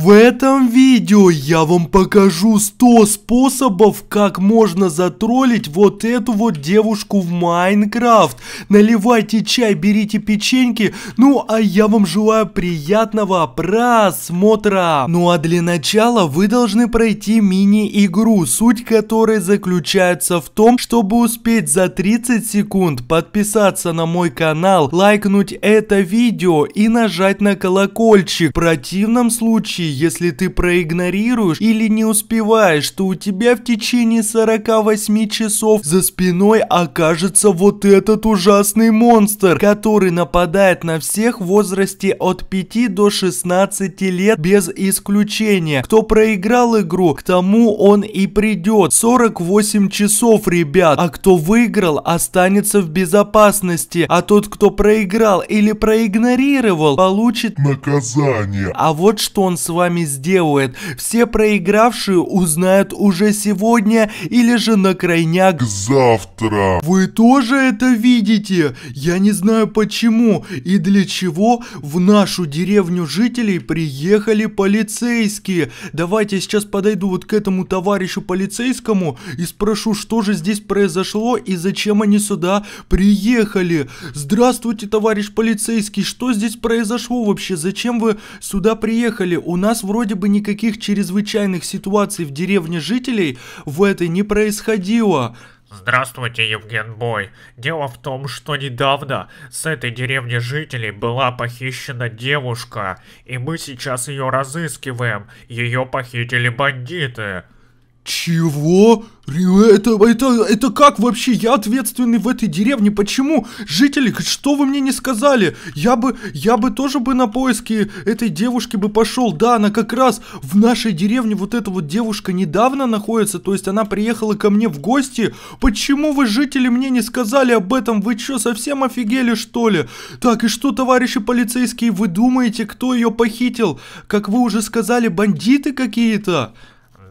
В этом видео я вам покажу 100 способов, как можно затроллить вот эту вот девушку в Майнкрафт. Наливайте чай, берите печеньки, ну а я вам желаю приятного просмотра. Ну а для начала вы должны пройти мини-игру, суть которой заключается в том, чтобы успеть за 30 секунд подписаться на мой канал, лайкнуть это видео и нажать на колокольчик. В противном случае случае, если ты проигнорируешь или не успеваешь, то у тебя в течение 48 часов за спиной окажется вот этот ужасный монстр, который нападает на всех в возрасте от 5 до 16 лет без исключения. Кто проиграл игру, к тому он и придет. 48 часов, ребят. А кто выиграл, останется в безопасности. А тот, кто проиграл или проигнорировал, получит наказание. А вот что он с вами вами сделает. Все проигравшие узнают уже сегодня или же на крайняк завтра. Вы тоже это видите? Я не знаю почему и для чего в нашу деревню жителей приехали полицейские. Давайте я сейчас подойду вот к этому товарищу полицейскому и спрошу, что же здесь произошло и зачем они сюда приехали. Здравствуйте, товарищ полицейский, что здесь произошло вообще? Зачем вы сюда приехали? У нас нас вроде бы никаких чрезвычайных ситуаций в деревне жителей в этой не происходило. Здравствуйте, Евген Бой. Дело в том, что недавно с этой деревни жителей была похищена девушка, и мы сейчас ее разыскиваем. Ее похитили бандиты. Чего? Это, это, это как вообще? Я ответственный в этой деревне. Почему? Жители, что вы мне не сказали? Я бы, я бы тоже бы на поиски этой девушки бы пошел. Да, она как раз в нашей деревне, вот эта вот девушка недавно находится. То есть она приехала ко мне в гости. Почему вы, жители, мне не сказали об этом? Вы что, совсем офигели, что ли? Так, и что, товарищи полицейские, вы думаете, кто ее похитил? Как вы уже сказали, бандиты какие-то?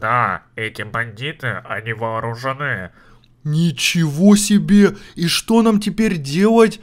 Да, эти бандиты, они вооружены. Ничего себе! И что нам теперь делать?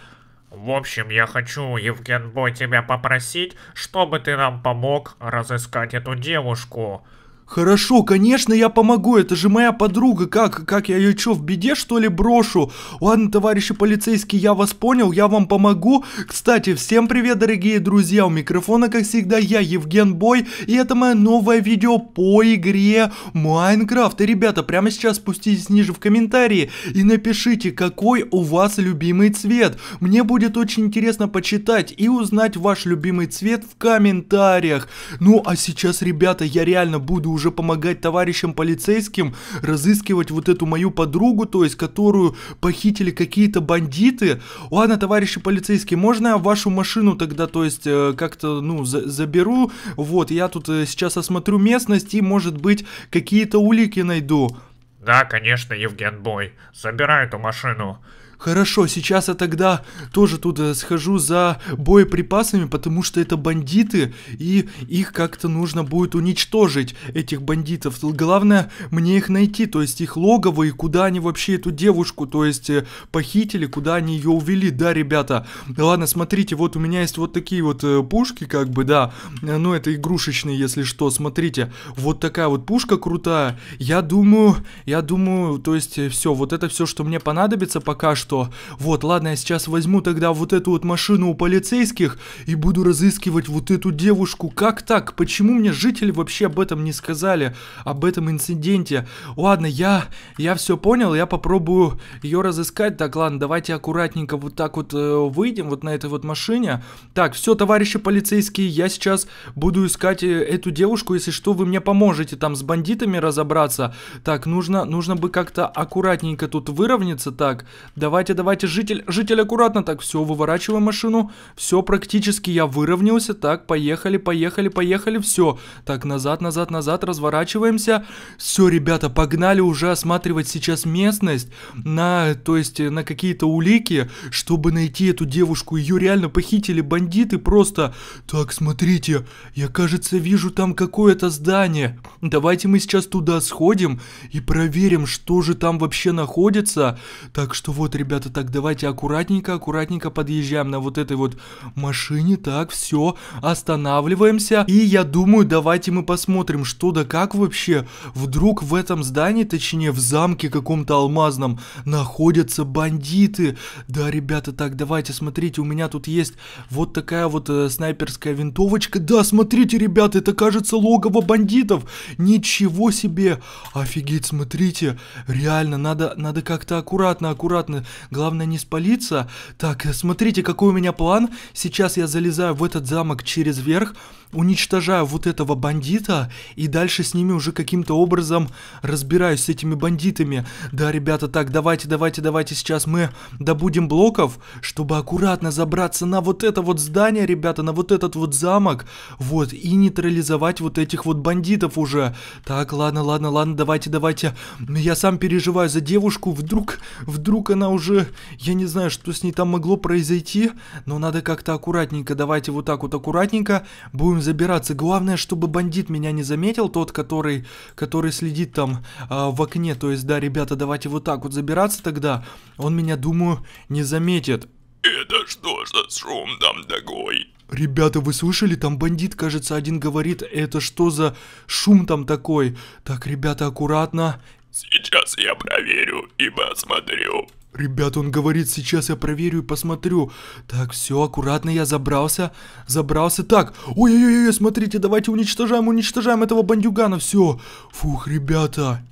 В общем, я хочу, Евгенбой, тебя попросить, чтобы ты нам помог разыскать эту девушку. Хорошо, конечно, я помогу, это же моя подруга, как, как я ее что, в беде что ли брошу? Ладно, товарищи полицейские, я вас понял, я вам помогу. Кстати, всем привет, дорогие друзья, у микрофона, как всегда, я, Евген Бой, и это мое новое видео по игре Майнкрафт. И, ребята, прямо сейчас спуститесь ниже в комментарии и напишите, какой у вас любимый цвет. Мне будет очень интересно почитать и узнать ваш любимый цвет в комментариях. Ну, а сейчас, ребята, я реально буду уже помогать товарищам полицейским разыскивать вот эту мою подругу, то есть которую похитили какие-то бандиты. Ладно, товарищи полицейские, можно я вашу машину тогда, то есть э, как-то, ну, за заберу? Вот, я тут э, сейчас осмотрю местность и, может быть, какие-то улики найду. Да, конечно, Евген Бой. Забирай эту машину. Хорошо, сейчас я тогда тоже туда э, схожу за боеприпасами, потому что это бандиты, и их как-то нужно будет уничтожить, этих бандитов. Главное, мне их найти, то есть их логово и куда они вообще эту девушку, то есть э, похитили, куда они ее увели, да, ребята. Ладно, смотрите, вот у меня есть вот такие вот э, пушки, как бы, да, ну это игрушечные, если что, смотрите, вот такая вот пушка крутая. Я думаю, я думаю, то есть все, вот это все, что мне понадобится пока что, что «Вот, ладно, я сейчас возьму тогда вот эту вот машину у полицейских и буду разыскивать вот эту девушку. Как так? Почему мне жители вообще об этом не сказали? Об этом инциденте? Ладно, я, я все понял, я попробую ее разыскать. Так, ладно, давайте аккуратненько вот так вот э, выйдем вот на этой вот машине. Так, все, товарищи полицейские, я сейчас буду искать э, эту девушку. Если что, вы мне поможете там с бандитами разобраться. Так, нужно, нужно бы как-то аккуратненько тут выровняться. Так, давайте давайте, давайте, житель, житель, аккуратно. Так, все, выворачиваем машину. Все, практически я выровнялся. Так, поехали, поехали, поехали, все. Так, назад, назад, назад, разворачиваемся. Все, ребята, погнали уже осматривать сейчас местность на, то есть, на какие-то улики, чтобы найти эту девушку. Ее реально похитили бандиты просто. Так, смотрите, я, кажется, вижу там какое-то здание. Давайте мы сейчас туда сходим и проверим, что же там вообще находится. Так что вот, ребята, ребята, так давайте аккуратненько, аккуратненько подъезжаем на вот этой вот машине. Так, все, останавливаемся. И я думаю, давайте мы посмотрим, что да как вообще. Вдруг в этом здании, точнее в замке каком-то алмазном, находятся бандиты. Да, ребята, так, давайте, смотрите, у меня тут есть вот такая вот э, снайперская винтовочка. Да, смотрите, ребята, это кажется логово бандитов. Ничего себе! Офигеть, смотрите. Реально, надо, надо как-то аккуратно, аккуратно. Главное не спалиться. Так, смотрите, какой у меня план. Сейчас я залезаю в этот замок через верх, уничтожаю вот этого бандита, и дальше с ними уже каким-то образом разбираюсь с этими бандитами. Да, ребята, так, давайте, давайте, давайте, сейчас мы добудем блоков, чтобы аккуратно забраться на вот это вот здание, ребята, на вот этот вот замок, вот, и нейтрализовать вот этих вот бандитов уже. Так, ладно, ладно, ладно, давайте, давайте. Я сам переживаю за девушку, вдруг, вдруг она уже тоже, я не знаю, что с ней там могло произойти, но надо как-то аккуратненько, давайте вот так вот аккуратненько будем забираться. Главное, чтобы бандит меня не заметил, тот, который, который следит там э, в окне. То есть, да, ребята, давайте вот так вот забираться тогда. Он меня, думаю, не заметит. Это что за шум там такой? Ребята, вы слышали? Там бандит, кажется, один говорит, это что за шум там такой? Так, ребята, аккуратно. Сейчас я проверю и посмотрю. Ребят, он говорит, сейчас я проверю и посмотрю. Так, все, аккуратно я забрался, забрался. Так, ой-ой-ой, смотрите, давайте уничтожаем, уничтожаем этого бандюгана, все. Фух, ребята.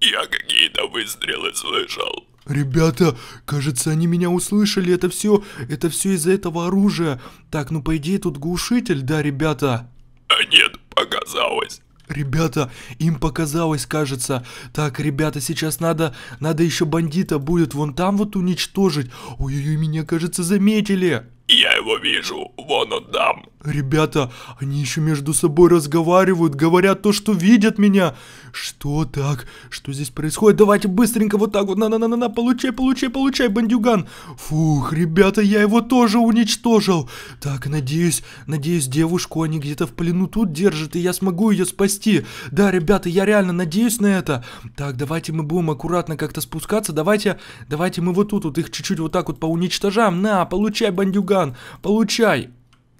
Я какие-то выстрелы слышал. Ребята, кажется, они меня услышали. Это все, это все из-за этого оружия. Так, ну по идее тут глушитель, да, ребята? А нет, показалось. Ребята, им показалось, кажется. Так, ребята, сейчас надо, надо еще бандита будет вон там вот уничтожить. Ой-ой-ой, меня, кажется, заметили. Я его вижу, вон он там. Ребята, они еще между собой разговаривают, говорят то, что видят меня. Что так? Что здесь происходит? Давайте быстренько вот так вот, на-на-на-на, на, получай, получай, получай, бандюган. Фух, ребята, я его тоже уничтожил. Так, надеюсь, надеюсь, девушку они где-то в плену тут держат, и я смогу ее спасти. Да, ребята, я реально надеюсь на это. Так, давайте мы будем аккуратно как-то спускаться, давайте, давайте мы вот тут вот их чуть-чуть вот так вот поуничтожаем. На, получай, бандюган капитан! Получай!»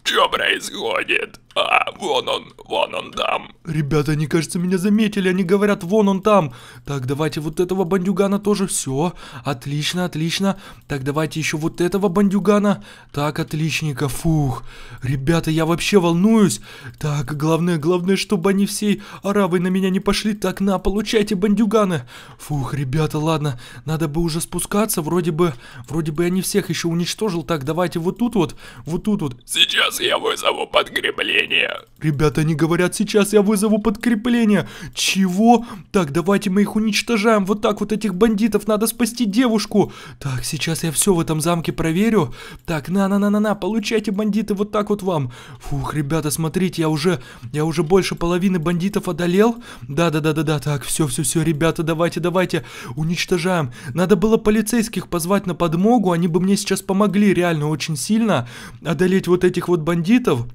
что происходит?» А, вон он, вон он там. Ребята, они, кажется, меня заметили. Они говорят, вон он там. Так, давайте вот этого бандюгана тоже. Все, отлично, отлично. Так, давайте еще вот этого бандюгана. Так, отличненько, фух. Ребята, я вообще волнуюсь. Так, главное, главное, чтобы они всей арабой на меня не пошли. Так, на, получайте бандюганы. Фух, ребята, ладно. Надо бы уже спускаться. Вроде бы, вроде бы я не всех еще уничтожил. Так, давайте вот тут вот, вот тут вот. Сейчас я вызову подгребление подкрепление. Ребята, они говорят, сейчас я вызову подкрепление. Чего? Так, давайте мы их уничтожаем. Вот так вот этих бандитов, надо спасти девушку. Так, сейчас я все в этом замке проверю. Так, на-на-на-на-на, получайте бандиты вот так вот вам. Фух, ребята, смотрите, я уже, я уже больше половины бандитов одолел. Да-да-да-да-да, так, все-все-все, ребята, давайте, давайте, уничтожаем. Надо было полицейских позвать на подмогу, они бы мне сейчас помогли реально очень сильно одолеть вот этих вот бандитов.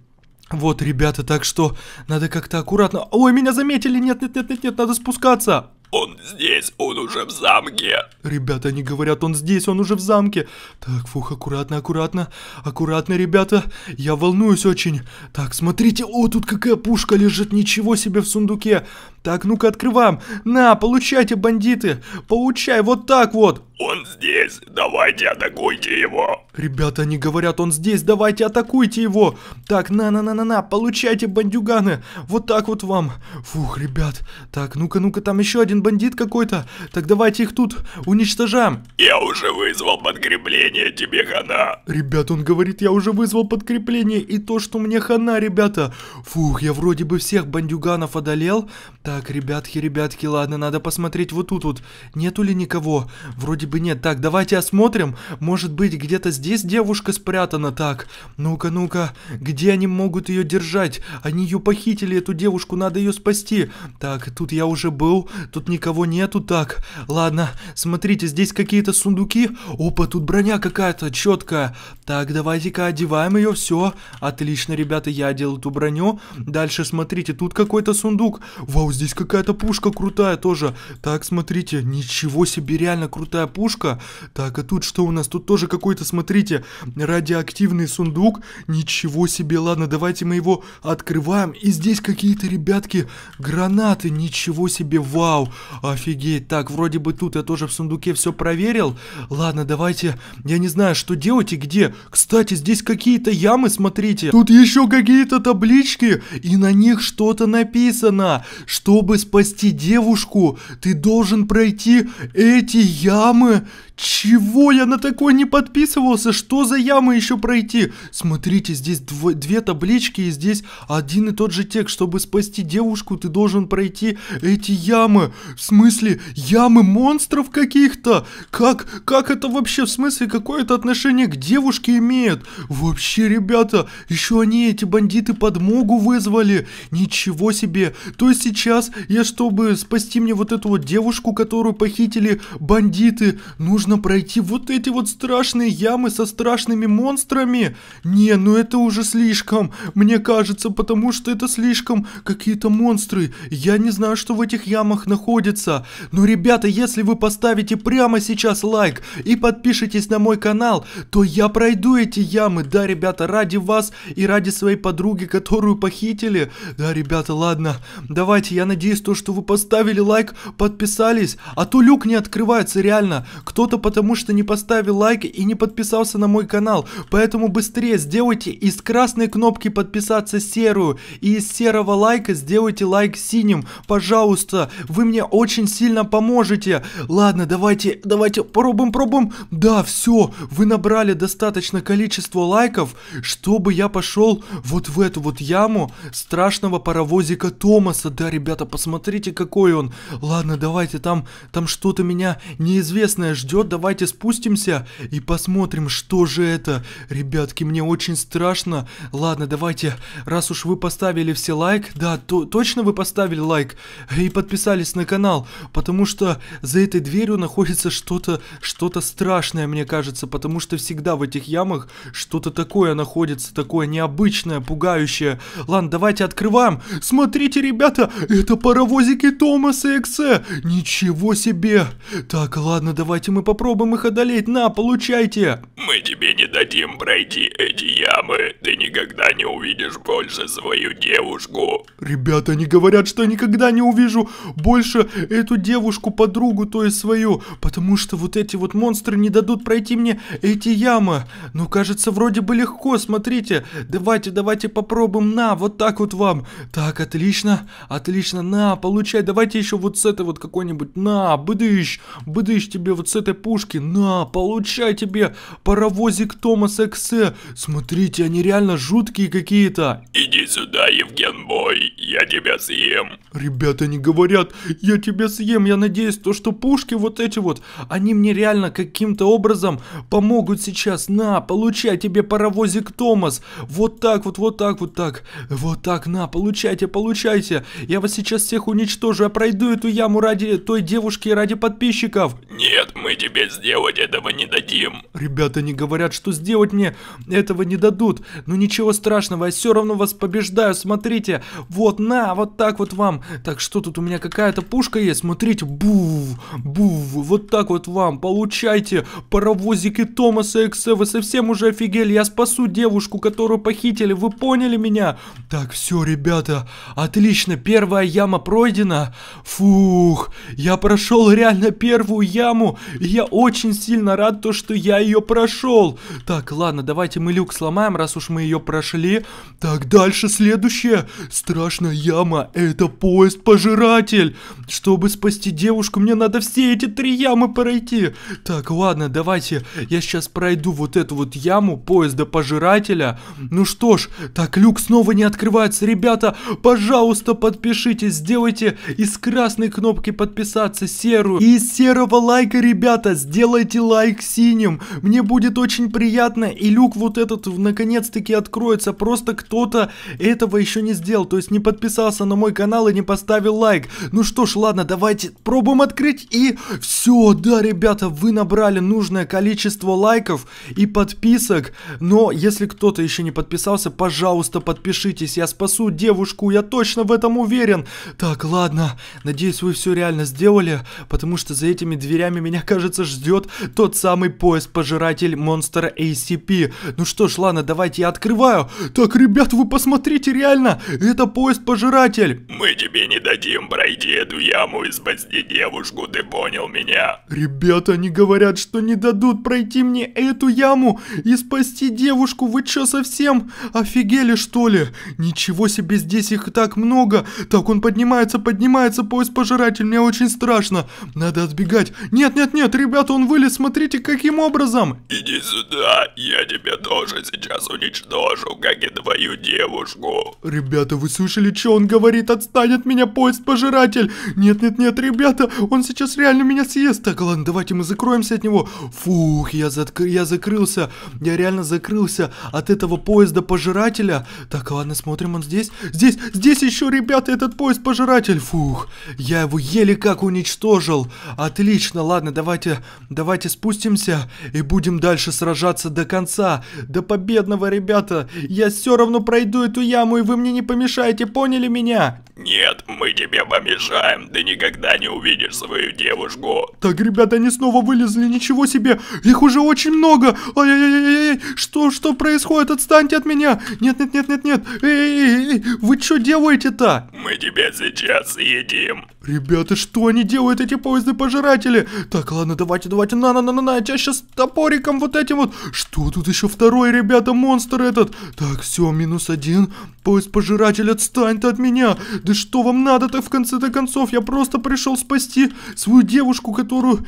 Вот, ребята, так что надо как-то аккуратно... Ой, меня заметили! Нет, нет, нет, нет, нет, надо спускаться! Он здесь, он уже в замке. Ребята, они говорят, он здесь, он уже в замке. Так, фух, аккуратно, аккуратно, аккуратно, ребята. Я волнуюсь очень. Так, смотрите, о, тут какая пушка лежит, ничего себе в сундуке. Так, ну-ка открываем. На, получайте, бандиты. Получай, вот так вот. Он здесь, давайте атакуйте его. Ребята, они говорят, он здесь, давайте атакуйте его. Так, на-на-на-на-на, получайте, бандюганы. Вот так вот вам. Фух, ребят. Так, ну-ка, ну-ка, там еще один бандит какой-то. Так, давайте их тут уничтожаем. Я уже вызвал подкрепление, тебе хана. Ребят, он говорит, я уже вызвал подкрепление и то, что мне хана, ребята. Фух, я вроде бы всех бандюганов одолел. Так, так, ребятки, ребятки, ладно, надо посмотреть вот тут вот. Нету ли никого? Вроде бы нет. Так, давайте осмотрим. Может быть, где-то здесь девушка спрятана. Так, ну-ка, ну-ка. Где они могут ее держать? Они ее похитили, эту девушку. Надо ее спасти. Так, тут я уже был. Тут никого нету. Так, ладно. Смотрите, здесь какие-то сундуки. Опа, тут броня какая-то четкая. Так, давайте-ка одеваем ее. Все. Отлично, ребята, я одел эту броню. Дальше, смотрите, тут какой-то сундук. Вау, здесь здесь какая-то пушка крутая тоже. Так, смотрите, ничего себе, реально крутая пушка. Так, а тут что у нас? Тут тоже какой-то, смотрите, радиоактивный сундук. Ничего себе, ладно, давайте мы его открываем. И здесь какие-то, ребятки, гранаты. Ничего себе, вау, офигеть. Так, вроде бы тут я тоже в сундуке все проверил. Ладно, давайте, я не знаю, что делать и где. Кстати, здесь какие-то ямы, смотрите. Тут еще какие-то таблички, и на них что-то написано. Что чтобы спасти девушку, ты должен пройти эти ямы чего я на такой не подписывался? Что за ямы еще пройти? Смотрите, здесь дв две таблички и здесь один и тот же текст. Чтобы спасти девушку, ты должен пройти эти ямы. В смысле, ямы монстров каких-то? Как, как это вообще, в смысле, какое это отношение к девушке имеет? Вообще, ребята, еще они, эти бандиты, подмогу вызвали. Ничего себе. То есть сейчас я, чтобы спасти мне вот эту вот девушку, которую похитили бандиты, нужно нужно пройти вот эти вот страшные ямы со страшными монстрами? Не, ну это уже слишком, мне кажется, потому что это слишком какие-то монстры. Я не знаю, что в этих ямах находится. Но, ребята, если вы поставите прямо сейчас лайк и подпишитесь на мой канал, то я пройду эти ямы. Да, ребята, ради вас и ради своей подруги, которую похитили. Да, ребята, ладно, давайте, я надеюсь, то, что вы поставили лайк, подписались, а то люк не открывается, реально. Кто-то Просто потому, что не поставил лайк и не подписался на мой канал. Поэтому быстрее сделайте из красной кнопки подписаться серую и из серого лайка сделайте лайк синим. Пожалуйста, вы мне очень сильно поможете. Ладно, давайте, давайте, пробуем, пробуем. Да, все, вы набрали достаточно количество лайков, чтобы я пошел вот в эту вот яму страшного паровозика Томаса. Да, ребята, посмотрите, какой он. Ладно, давайте, там, там что-то меня неизвестное ждет давайте спустимся и посмотрим, что же это. Ребятки, мне очень страшно. Ладно, давайте, раз уж вы поставили все лайк, да, то, точно вы поставили лайк и подписались на канал, потому что за этой дверью находится что-то, что-то страшное, мне кажется, потому что всегда в этих ямах что-то такое находится, такое необычное, пугающее. Ладно, давайте открываем. Смотрите, ребята, это паровозики Томаса Эксе. Ничего себе. Так, ладно, давайте мы попробуем попробуем их одолеть, на, получайте!» Мы тебе не дадим пройти эти ямы. Ты никогда не увидишь больше свою девушку. Ребята, они говорят, что никогда не увижу больше эту девушку, подругу, то есть свою. Потому что вот эти вот монстры не дадут пройти мне эти ямы. Но ну, кажется, вроде бы легко, смотрите. Давайте, давайте попробуем. На, вот так вот вам. Так, отлично, отлично. На, получай. Давайте еще вот с этой вот какой-нибудь. На, быдыщ, быдыщ тебе вот с этой пушки. На, получай тебе. Пожалуйста паровозик Томас, Эксе, э. Смотрите, они реально жуткие какие-то. Иди сюда, Евген Бой, я тебя съем. Ребята не говорят, я тебя съем. Я надеюсь, то, что пушки вот эти вот, они мне реально каким-то образом помогут сейчас. На, получай тебе паровозик Томас. Вот так вот, вот так вот так. Вот так, на, получайте, получайте. Я вас сейчас всех уничтожу. Я пройду эту яму ради той девушки и ради подписчиков. Нет, мы тебе сделать этого не дадим. Ребята, не говорят, что сделать мне этого не дадут. Но ну, ничего страшного, я все равно вас побеждаю, смотрите. Вот, на, вот так вот вам. Так, что тут у меня какая-то пушка есть? Смотрите, бу, бу, вот так вот вам. Получайте паровозики Томаса Эксе, вы совсем уже офигели. Я спасу девушку, которую похитили, вы поняли меня? Так, все, ребята, отлично, первая яма пройдена. Фух, я прошел реально первую яму. я очень сильно рад, то, что я ее прошел нашел. Так, ладно, давайте мы люк сломаем, раз уж мы ее прошли. Так, дальше следующее. Страшная яма. Это поезд-пожиратель. Чтобы спасти девушку, мне надо все эти три ямы пройти. Так, ладно, давайте. Я сейчас пройду вот эту вот яму поезда-пожирателя. Ну что ж, так, люк снова не открывается. Ребята, пожалуйста, подпишитесь. Сделайте из красной кнопки подписаться серую. И из серого лайка, ребята, сделайте лайк синим. Мне будет будет очень приятно, и люк вот этот наконец-таки откроется. Просто кто-то этого еще не сделал, то есть не подписался на мой канал и не поставил лайк. Ну что ж, ладно, давайте пробуем открыть, и все, да, ребята, вы набрали нужное количество лайков и подписок, но если кто-то еще не подписался, пожалуйста, подпишитесь, я спасу девушку, я точно в этом уверен. Так, ладно, надеюсь, вы все реально сделали, потому что за этими дверями меня, кажется, ждет тот самый поезд пожиратель модель монстра ACP. Ну что ж, ладно, давайте я открываю. Так, ребят, вы посмотрите, реально, это поезд-пожиратель. Мы тебе не дадим пройти эту яму и спасти девушку, ты понял меня? Ребята, они говорят, что не дадут пройти мне эту яму и спасти девушку. Вы чё совсем? Офигели что ли? Ничего себе, здесь их так много. Так, он поднимается, поднимается, поезд-пожиратель, мне очень страшно. Надо отбегать. Нет, нет, нет, ребята, он вылез, смотрите, каким образом. И Иди сюда, я тебя тоже сейчас уничтожу, как и твою девушку. Ребята, вы слышали, что он говорит? Отстань от меня, поезд-пожиратель. Нет-нет-нет, ребята, он сейчас реально меня съест. Так, ладно, давайте мы закроемся от него. Фух, я, затк... я закрылся. Я реально закрылся от этого поезда-пожирателя. Так, ладно, смотрим, он здесь. Здесь, здесь еще, ребята, этот поезд-пожиратель. Фух, я его еле как уничтожил. Отлично, ладно, давайте, давайте спустимся и будем дальше сражаться до конца, до победного, ребята. Я все равно пройду эту яму, и вы мне не помешаете, поняли меня? Нет, мы тебе помешаем, ты никогда не увидишь свою девушку. Так, ребята, они снова вылезли, ничего себе, их уже очень много. Ай-яй-яй-яй, что, что происходит, отстаньте от меня. Нет-нет-нет-нет-нет, эй, эй, эй, вы что делаете-то? Мы тебя сейчас съедим. Ребята, что они делают, эти поезды-пожиратели? Так, ладно, давайте, давайте, на-на-на-на-на, я тебя сейчас топориком вот этим вот. Что тут еще второй, ребята, монстр этот? Так, все, минус один. Поезд-пожиратель, отстань ты от меня. Да что вам надо-то в конце-то концов? Я просто пришел спасти свою девушку, которую,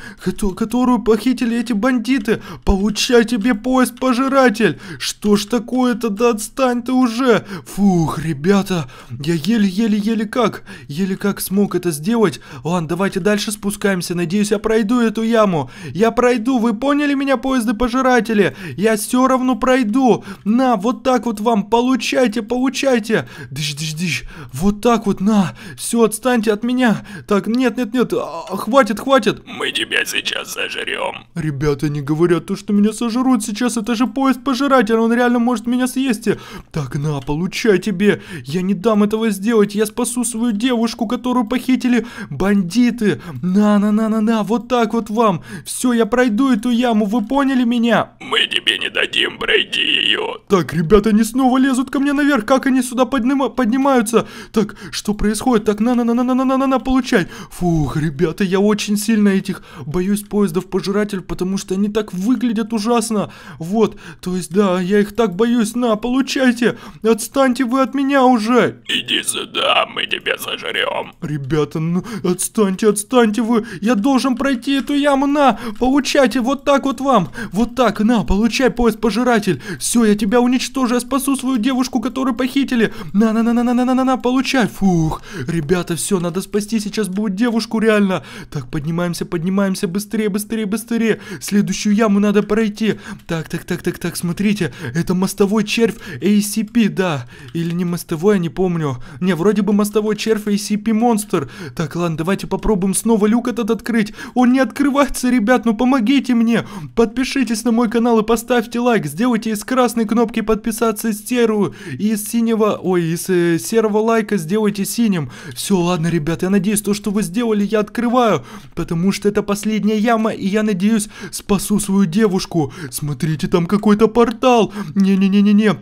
которую похитили эти бандиты. Получай тебе поезд-пожиратель. Что ж такое-то, да отстань ты уже. Фух, ребята, я еле-еле-еле как, еле как смог это сделать сделать? Ладно, давайте дальше спускаемся. Надеюсь, я пройду эту яму. Я пройду. Вы поняли меня, поезды-пожиратели? Я все равно пройду. На, вот так вот вам. Получайте, получайте. Дыш, дыш, дыш. Вот так вот, на. Все, отстаньте от меня. Так, нет, нет, нет. А, хватит, хватит. Мы тебя сейчас сожрем. Ребята, не говорят то, что меня сожрут сейчас. Это же поезд-пожиратель. Он реально может меня съесть. Так, на, получай тебе. Я не дам этого сделать. Я спасу свою девушку, которую похитили Видели? Бандиты! На-на-на-на-на! Вот так вот вам! Все, я пройду эту яму, вы поняли меня? Мы тебе не дадим пройти ее! Так, ребята, они снова лезут ко мне наверх! Как они сюда поднима поднимаются? Так, что происходит? Так, на-на-на-на-на-на-на-на Получай! Фух, ребята, я очень сильно этих боюсь поездов пожиратель, потому что они так выглядят ужасно! Вот, то есть да, я их так боюсь! На, получайте! Отстаньте вы от меня уже! Иди сюда, мы тебя сожрем! Ребята, ну, отстаньте, отстаньте вы! Я должен пройти эту яму, на! Получайте, вот так вот вам! Вот так, на, получай, поезд-пожиратель! Все, я тебя уничтожу, я спасу свою девушку, которую похитили! На-на-на-на-на-на-на-на, получай! Фух! Ребята, все, надо спасти, сейчас будет девушку, реально! Так, поднимаемся, поднимаемся, быстрее, быстрее, быстрее! Следующую яму надо пройти! Так, так, так, так, так, смотрите, это мостовой червь ACP, да! Или не мостовой, я не помню. Не, вроде бы мостовой червь ACP монстр. Так, ладно, давайте попробуем снова люк этот открыть. Он не открывается, ребят, ну помогите мне. Подпишитесь на мой канал и поставьте лайк. Сделайте из красной кнопки подписаться серую. И из синего, ой, из э, серого лайка сделайте синим. Все, ладно, ребят, я надеюсь, то, что вы сделали, я открываю. Потому что это последняя яма, и я надеюсь, спасу свою девушку. Смотрите, там какой-то портал. Не-не-не-не-не.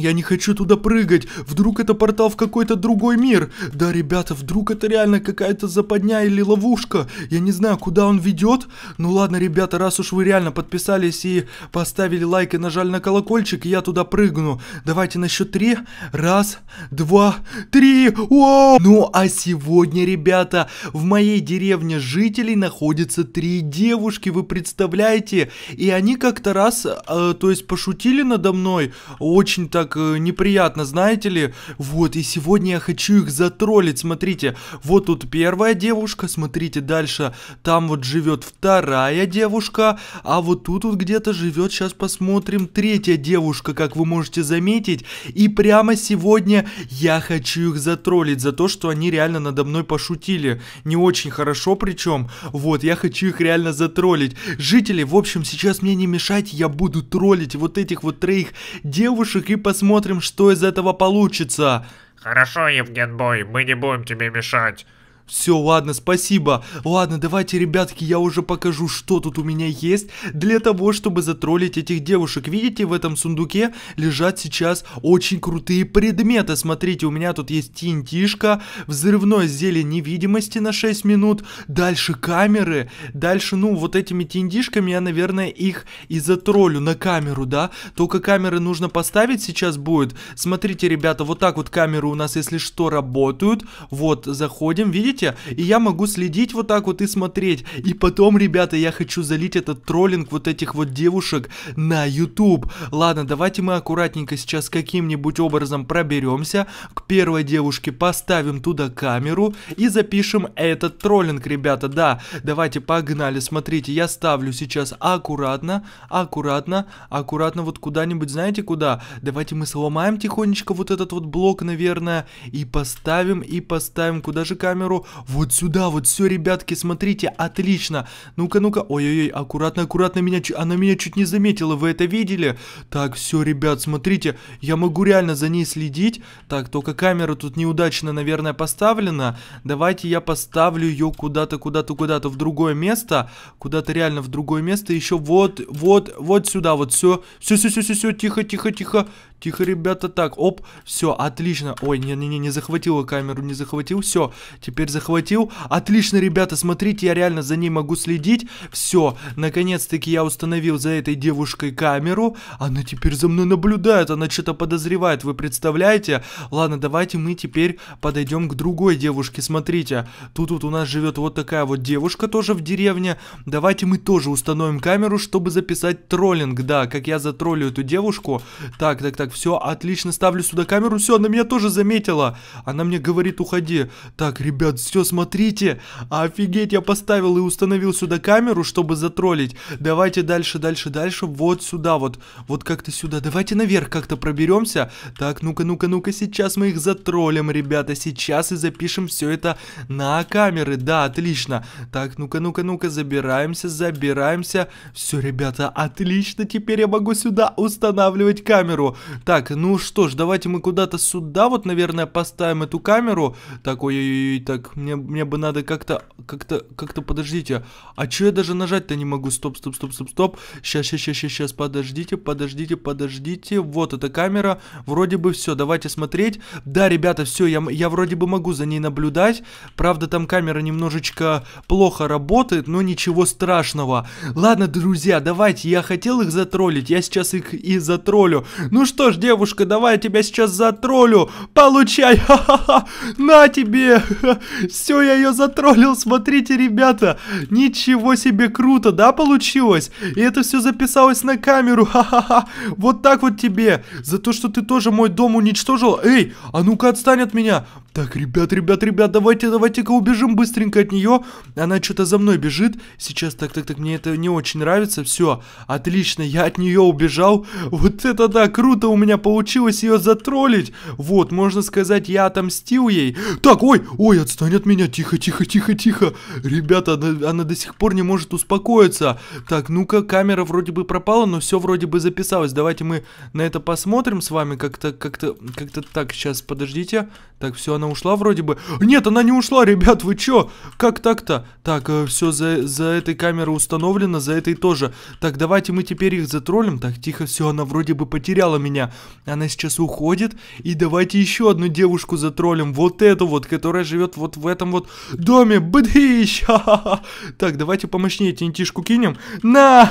Я не хочу туда прыгать. Вдруг это портал в какой-то другой мир. Да, ребята, вдруг это реально какая-то западня или ловушка. Я не знаю, куда он ведет. Ну ладно, ребята, раз уж вы реально подписались и поставили лайк и нажали на колокольчик, я туда прыгну. Давайте на счет три. Раз, два, три. О! Ну а сегодня, ребята, в моей деревне жителей находятся три девушки, вы представляете? И они как-то раз, э, то есть пошутили надо мной, очень так так э, неприятно, знаете ли. Вот, и сегодня я хочу их затроллить, смотрите. Вот тут первая девушка, смотрите, дальше там вот живет вторая девушка, а вот тут вот где-то живет, сейчас посмотрим, третья девушка, как вы можете заметить. И прямо сегодня я хочу их затроллить за то, что они реально надо мной пошутили. Не очень хорошо причем. Вот, я хочу их реально затроллить. Жители, в общем, сейчас мне не мешать, я буду троллить вот этих вот троих девушек и по посмотрим, что из этого получится. Хорошо, Евгенбой, мы не будем тебе мешать. Все, ладно, спасибо. Ладно, давайте, ребятки, я уже покажу, что тут у меня есть для того, чтобы затроллить этих девушек. Видите, в этом сундуке лежат сейчас очень крутые предметы. Смотрите, у меня тут есть тинтишка, взрывное зелье невидимости на 6 минут, дальше камеры, дальше, ну, вот этими тинтишками я, наверное, их и затроллю на камеру, да? Только камеры нужно поставить сейчас будет. Смотрите, ребята, вот так вот камеры у нас, если что, работают. Вот, заходим, видите? события, и я могу следить вот так вот и смотреть. И потом, ребята, я хочу залить этот троллинг вот этих вот девушек на YouTube. Ладно, давайте мы аккуратненько сейчас каким-нибудь образом проберемся к первой девушке, поставим туда камеру и запишем этот троллинг, ребята, да. Давайте, погнали, смотрите, я ставлю сейчас аккуратно, аккуратно, аккуратно вот куда-нибудь, знаете куда? Давайте мы сломаем тихонечко вот этот вот блок, наверное, и поставим, и поставим, куда же камеру? Вот сюда, вот все, ребятки, смотрите, отлично. Ну-ка, ну-ка, ой-ой-ой, аккуратно, аккуратно, меня, она меня чуть не заметила, вы это видели? Так, все, ребят, смотрите, я могу реально за ней следить. Так, только камера тут неудачно, наверное, поставлена. Давайте я поставлю ее куда-то, куда-то, куда-то в другое место. Куда-то реально в другое место. Еще вот, вот, вот сюда, вот все. Все, все, все, все, все, тихо, тихо, тихо. Тихо, ребята, так, оп, все, отлично. Ой, не-не-не, не захватила камеру, не захватил, все, теперь захватил. Отлично, ребята, смотрите, я реально за ней могу следить. Все, наконец-таки я установил за этой девушкой камеру. Она теперь за мной наблюдает, она что-то подозревает, вы представляете? Ладно, давайте мы теперь подойдем к другой девушке, смотрите. Тут вот у нас живет вот такая вот девушка тоже в деревне. Давайте мы тоже установим камеру, чтобы записать троллинг, да, как я затроллю эту девушку. Так, так, так. Так, все, отлично, ставлю сюда камеру. Все, она меня тоже заметила. Она мне говорит, уходи. Так, ребят, все, смотрите. Офигеть, я поставил и установил сюда камеру, чтобы затроллить. Давайте дальше, дальше, дальше. Вот сюда вот. Вот как-то сюда. Давайте наверх как-то проберемся. Так, ну-ка, ну-ка, ну-ка. Сейчас мы их затроллим, ребята. Сейчас и запишем все это на камеры. Да, отлично. Так, ну-ка, ну-ка, ну-ка. Забираемся, забираемся. Все, ребята, отлично. Теперь я могу сюда устанавливать камеру. Так, ну что ж, давайте мы куда-то сюда вот, наверное, поставим эту камеру. Так, ой, ой, ой так, мне, мне бы надо как-то, как-то, как-то, подождите. А чё я даже нажать-то не могу? Стоп, стоп, стоп, стоп, стоп. Сейчас, сейчас, сейчас, сейчас, подождите, подождите, подождите. Вот эта камера. Вроде бы все, давайте смотреть. Да, ребята, все, я, я вроде бы могу за ней наблюдать. Правда, там камера немножечко плохо работает, но ничего страшного. Ладно, друзья, давайте, я хотел их затроллить, я сейчас их и затроллю. Ну что даешь, девушка, давай я тебя сейчас затроллю, получай, ха-ха-ха, на тебе, все, я ее затроллил, смотрите, ребята, ничего себе круто, да, получилось, и это все записалось на камеру, ха-ха-ха, вот так вот тебе, за то, что ты тоже мой дом уничтожил, эй, а ну-ка отстань от меня, так, ребят, ребят, ребят, давайте, давайте-ка убежим быстренько от нее, она что-то за мной бежит, сейчас, так, так, так, мне это не очень нравится, все, отлично, я от нее убежал, вот это да, круто, у меня получилось ее затроллить. Вот, можно сказать, я отомстил ей. Так, ой, ой, отстань от меня, тихо, тихо, тихо, тихо. Ребята, она, она до сих пор не может успокоиться. Так, ну-ка, камера вроде бы пропала, но все вроде бы записалось. Давайте мы на это посмотрим с вами как-то, как-то, как-то так. Сейчас, подождите. Так, все, она ушла вроде бы. Нет, она не ушла, ребят, вы че? Как так-то? Так, э, все за, за этой камерой установлено, за этой тоже. Так, давайте мы теперь их затроллим. Так, тихо, все, она вроде бы потеряла меня меня. Она сейчас уходит, и давайте еще одну девушку затроллим, вот эту вот, которая живет вот в этом вот доме, бдыщ, Так, давайте помощнее тентишку кинем. На,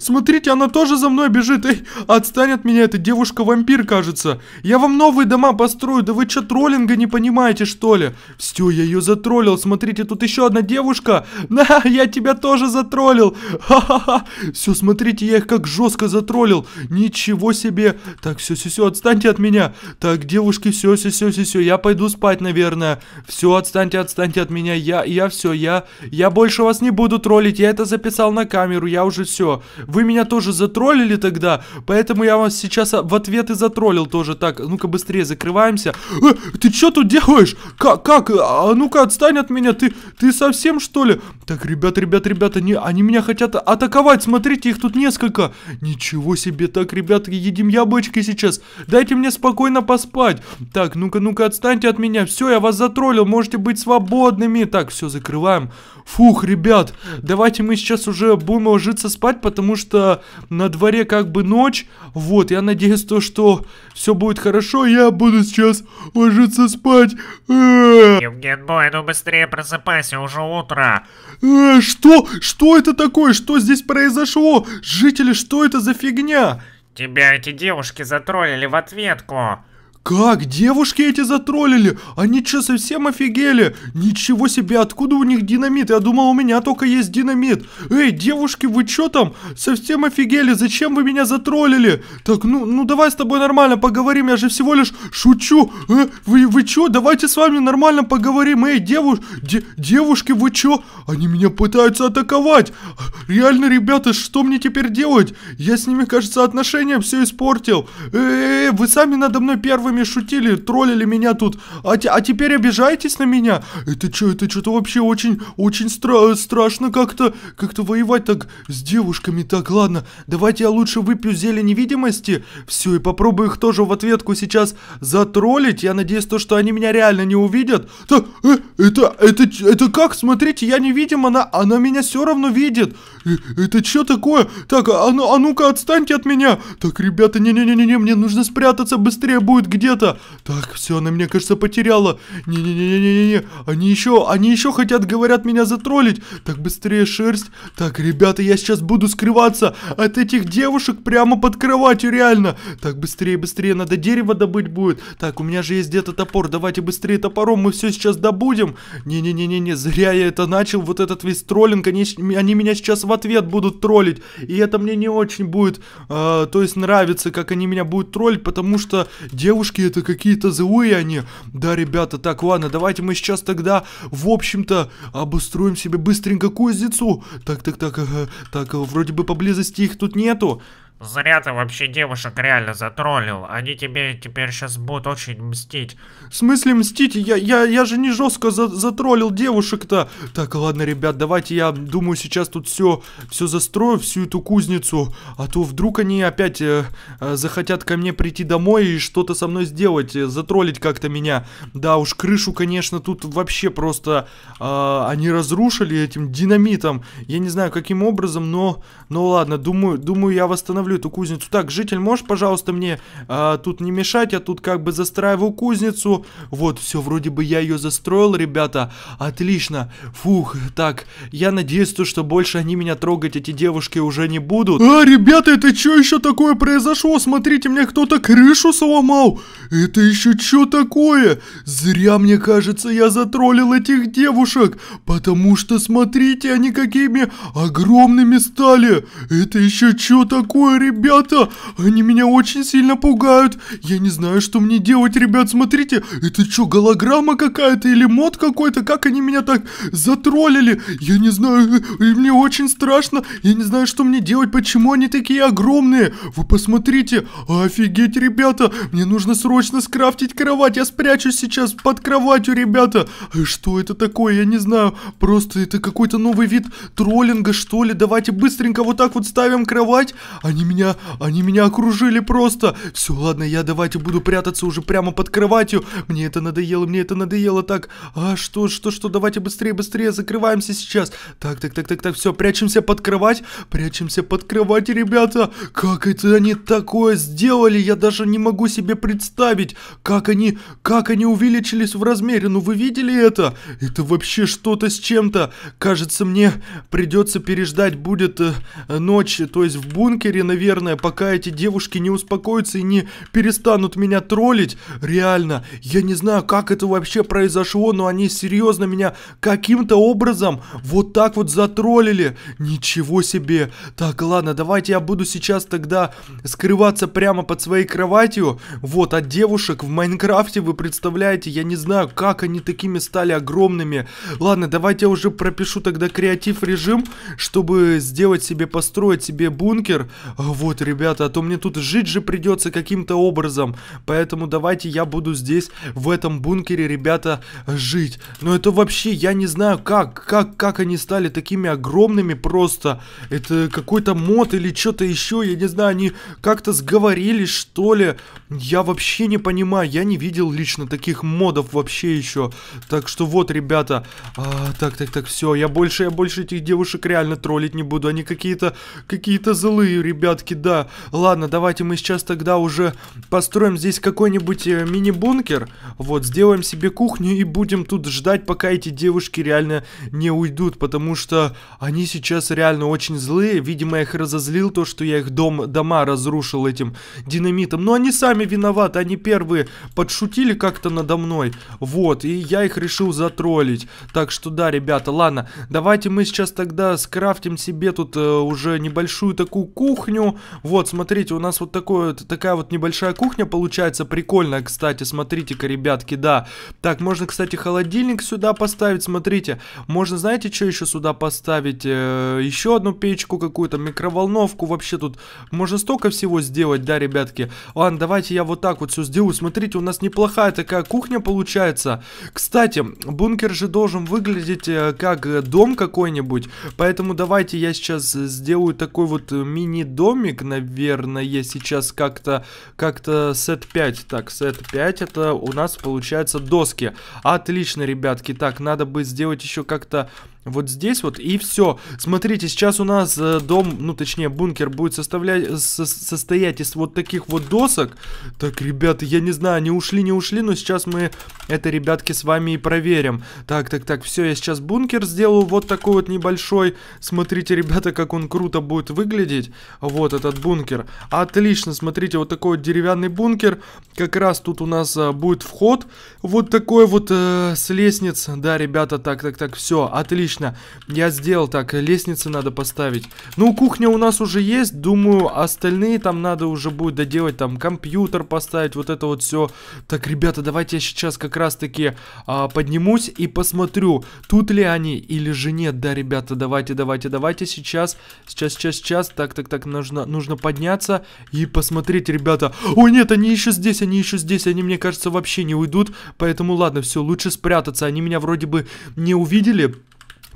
смотрите, она тоже за мной бежит, эй, отстань от меня, эта девушка-вампир, кажется. Я вам новые дома построю, да вы что, троллинга не понимаете, что ли? Все, я ее затроллил, смотрите, тут еще одна девушка. На, я тебя тоже затроллил. Ха-ха-ха. Все, смотрите, я их как жестко затроллил. Ничего себе. Так, все, все, все, отстаньте от меня. Так, девушки, все, все, все, все, все, я пойду спать, наверное. Все, отстаньте, отстаньте от меня. Я, я все, я, я больше вас не буду троллить. Я это записал на камеру, я уже все. Вы меня тоже затроллили тогда, поэтому я вас сейчас в ответ и затроллил тоже. Так, ну-ка быстрее закрываемся. Э, ты что тут делаешь? Как, как? А ну-ка отстань от меня, ты, ты совсем что ли? Так, ребят, ребят, ребята, не, они меня хотят атаковать. Смотрите, их тут несколько. Ничего себе, так, ребят, едим яблочко девочкой сейчас. Дайте мне спокойно поспать. Так, ну-ка, ну-ка, отстаньте от меня. Все, я вас затроллил, можете быть свободными. Так, все, закрываем. Фух, ребят, давайте мы сейчас уже будем ложиться спать, потому что на дворе как бы ночь. Вот, я надеюсь то, что все будет хорошо. Я буду сейчас ложиться спать. Э. Евген Бой, ну быстрее просыпайся, уже утро. Э, что? Что это такое? Что здесь произошло? Жители, что это за фигня? Тебя эти девушки затроллили в ответку. Как? Девушки эти затроллили? Они что, совсем офигели? Ничего себе, откуда у них динамит? Я думал, у меня только есть динамит. Эй, девушки, вы что там? Совсем офигели? Зачем вы меня затроллили? Так, ну, ну давай с тобой нормально поговорим, я же всего лишь шучу. Э, вы, вы что? Давайте с вами нормально поговорим. Эй, девуш... Де, девушки, вы что? Они меня пытаются атаковать. Реально, ребята, что мне теперь делать? Я с ними, кажется, отношения все испортил. Э, э, э, вы сами надо мной первыми шутками шутили, троллили меня тут, а, а теперь обижаетесь на меня? Это что, это что-то вообще очень, очень стра страшно как-то, как-то воевать так с девушками, так, ладно, давайте я лучше выпью зелень невидимости, все, и попробую их тоже в ответку сейчас затроллить, я надеюсь, то, что они меня реально не увидят. Да, э, это, это, это как, смотрите, я невидим, она, она меня все равно видит, э, это что такое? Так, а, а, ну, а ну-ка, отстаньте от меня, так, ребята, не-не-не-не, мне нужно спрятаться, быстрее будет, где где-то. Так, все, она мне кажется, потеряла. Не-не-не-не-не-не. Они еще, они еще хотят, говорят, меня затроллить. Так, быстрее шерсть. Так, ребята, я сейчас буду скрываться от этих девушек прямо под кроватью, реально. Так, быстрее, быстрее, надо дерево добыть будет. Так, у меня же есть где-то топор, давайте быстрее топором, мы все сейчас добудем. Не-не-не-не-не, зря я это начал, вот этот весь троллинг, они, они меня сейчас в ответ будут троллить. И это мне не очень будет, э, то есть нравится, как они меня будут троллить, потому что девушки Девушки это какие-то злые они. Да, ребята, так, ладно, давайте мы сейчас тогда, в общем-то, обустроим себе быстренько кузницу. Так, так, так, ага, так, вроде бы поблизости их тут нету. Зря ты вообще девушек реально затроллил. Они тебе теперь сейчас будут очень мстить. В смысле мстить? Я, я, я же не жестко за, затроллил девушек-то. Так, ладно, ребят, давайте я думаю сейчас тут все, все застрою, всю эту кузницу. А то вдруг они опять э, э, захотят ко мне прийти домой и что-то со мной сделать, э, затроллить как-то меня. Да уж, крышу, конечно, тут вообще просто э, они разрушили этим динамитом. Я не знаю, каким образом, но, но ладно, думаю, думаю я восстановлю восстановлю эту кузницу. Так, житель, можешь, пожалуйста, мне а, тут не мешать? Я тут как бы застраиваю кузницу. Вот, все, вроде бы я ее застроил, ребята. Отлично. Фух, так, я надеюсь, то, что больше они меня трогать, эти девушки, уже не будут. А, ребята, это что еще такое произошло? Смотрите, мне кто-то крышу сломал. Это еще что такое? Зря, мне кажется, я затроллил этих девушек. Потому что, смотрите, они какими огромными стали. Это еще что такое? ребята, они меня очень сильно пугают. Я не знаю, что мне делать, ребят, смотрите. Это что, голограмма какая-то или мод какой-то? Как они меня так затроллили? Я не знаю, и мне очень страшно. Я не знаю, что мне делать, почему они такие огромные. Вы посмотрите. Офигеть, ребята, мне нужно срочно скрафтить кровать. Я спрячусь сейчас под кроватью, ребята. Э, что это такое, я не знаю. Просто это какой-то новый вид троллинга, что ли. Давайте быстренько вот так вот ставим кровать. Они меня, они меня окружили просто. Все, ладно, я давайте буду прятаться уже прямо под кроватью. Мне это надоело, мне это надоело так. А что, что, что, давайте быстрее, быстрее, закрываемся сейчас. Так, так, так, так, так, все, прячемся под кровать, прячемся под кровать, ребята. Как это они такое сделали? Я даже не могу себе представить, как они, как они увеличились в размере. Ну вы видели это? Это вообще что-то с чем-то. Кажется, мне придется переждать будет э, ночь, то есть в бункере, наверное наверное, пока эти девушки не успокоятся и не перестанут меня троллить. Реально, я не знаю, как это вообще произошло, но они серьезно меня каким-то образом вот так вот затроллили. Ничего себе. Так, ладно, давайте я буду сейчас тогда скрываться прямо под своей кроватью. Вот, от девушек в Майнкрафте, вы представляете, я не знаю, как они такими стали огромными. Ладно, давайте я уже пропишу тогда креатив режим, чтобы сделать себе, построить себе бункер. Вот, ребята, а то мне тут жить же придется каким-то образом. Поэтому давайте я буду здесь, в этом бункере, ребята, жить. Но это вообще, я не знаю, как, как, как они стали такими огромными просто. Это какой-то мод или что-то еще, я не знаю, они как-то сговорились, что ли. Я вообще не понимаю, я не видел лично таких модов вообще еще. Так что вот, ребята, а, так, так, так, все, я больше, я больше этих девушек реально троллить не буду. Они какие-то, какие-то злые, ребята ребятки, да. Ладно, давайте мы сейчас тогда уже построим здесь какой-нибудь э, мини-бункер. Вот, сделаем себе кухню и будем тут ждать, пока эти девушки реально не уйдут. Потому что они сейчас реально очень злые. Видимо, я их разозлил то, что я их дом, дома разрушил этим динамитом. Но они сами виноваты, они первые подшутили как-то надо мной. Вот, и я их решил затроллить. Так что да, ребята, ладно, давайте мы сейчас тогда скрафтим себе тут э, уже небольшую такую кухню меню. Вот, смотрите, у нас вот такое, такая вот небольшая кухня получается. Прикольная, кстати, смотрите-ка, ребятки, да. Так, можно, кстати, холодильник сюда поставить, смотрите. Можно, знаете, что еще сюда поставить? Э, еще одну печку какую-то, микроволновку. Вообще тут можно столько всего сделать, да, ребятки? Ладно, давайте я вот так вот все сделаю. Смотрите, у нас неплохая такая кухня получается. Кстати, бункер же должен выглядеть э, как э, дом какой-нибудь. Поэтому давайте я сейчас сделаю такой вот мини-дом домик, наверное, сейчас как-то как-то сет 5. Так, сет 5 это у нас получается доски. Отлично, ребятки. Так, надо бы сделать еще как-то вот здесь вот и все. Смотрите, сейчас у нас э, дом, ну точнее бункер будет составлять, со состоять из вот таких вот досок. Так, ребята, я не знаю, не ушли, не ушли, но сейчас мы это, ребятки, с вами и проверим. Так, так, так, все, я сейчас бункер сделаю вот такой вот небольшой. Смотрите, ребята, как он круто будет выглядеть. Вот этот бункер. Отлично, смотрите, вот такой вот деревянный бункер. Как раз тут у нас а, будет вход. Вот такой вот э, с лестниц. Да, ребята, так, так, так, все, отлично отлично. Я сделал так, лестницы надо поставить. Ну, кухня у нас уже есть, думаю, остальные там надо уже будет доделать, там, компьютер поставить, вот это вот все. Так, ребята, давайте я сейчас как раз-таки а, поднимусь и посмотрю, тут ли они или же нет. Да, ребята, давайте, давайте, давайте сейчас, сейчас, сейчас, сейчас. Так, так, так, нужно, нужно подняться и посмотреть, ребята. О, нет, они еще здесь, они еще здесь, они, мне кажется, вообще не уйдут, поэтому ладно, все, лучше спрятаться. Они меня вроде бы не увидели,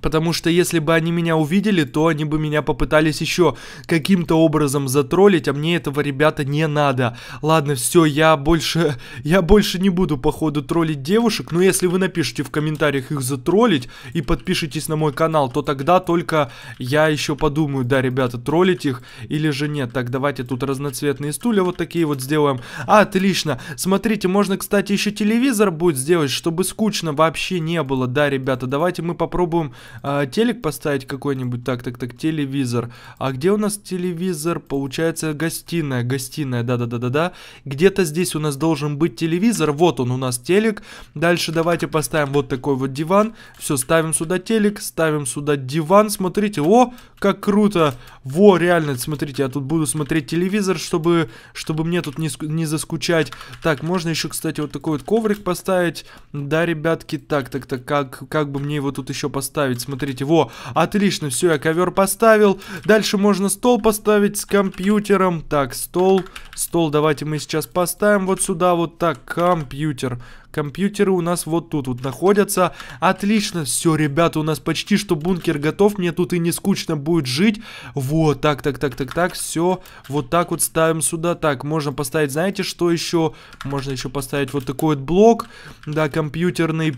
Потому что если бы они меня увидели, то они бы меня попытались еще каким-то образом затроллить, а мне этого, ребята, не надо. Ладно, все, я больше, я больше не буду, походу, троллить девушек, но если вы напишите в комментариях их затроллить и подпишитесь на мой канал, то тогда только я еще подумаю, да, ребята, троллить их или же нет. Так, давайте тут разноцветные стулья вот такие вот сделаем. А, отлично. Смотрите, можно, кстати, еще телевизор будет сделать, чтобы скучно вообще не было. Да, ребята, давайте мы попробуем а, телек поставить какой-нибудь, так, так, так, телевизор. А где у нас телевизор? Получается, гостиная, гостиная, да-да-да-да-да. Где-то здесь у нас должен быть телевизор, вот он у нас телек. Дальше давайте поставим вот такой вот диван. Все, ставим сюда телек, ставим сюда диван, смотрите, о, как круто. Во, реально, смотрите, я тут буду смотреть телевизор, чтобы, чтобы мне тут не, не заскучать. Так, можно еще, кстати, вот такой вот коврик поставить. Да, ребятки, так, так, так, как, как бы мне его тут еще поставить? поставить, смотрите, во, отлично, все, я ковер поставил. Дальше можно стол поставить с компьютером. Так, стол, стол давайте мы сейчас поставим вот сюда, вот так, компьютер. Компьютеры у нас вот тут вот находятся. Отлично, все, ребята, у нас почти что бункер готов. Мне тут и не скучно будет жить. Вот, так, так, так, так, так, все. Вот так вот ставим сюда. Так, можно поставить, знаете, что еще? Можно еще поставить вот такой вот блок. Да, компьютерный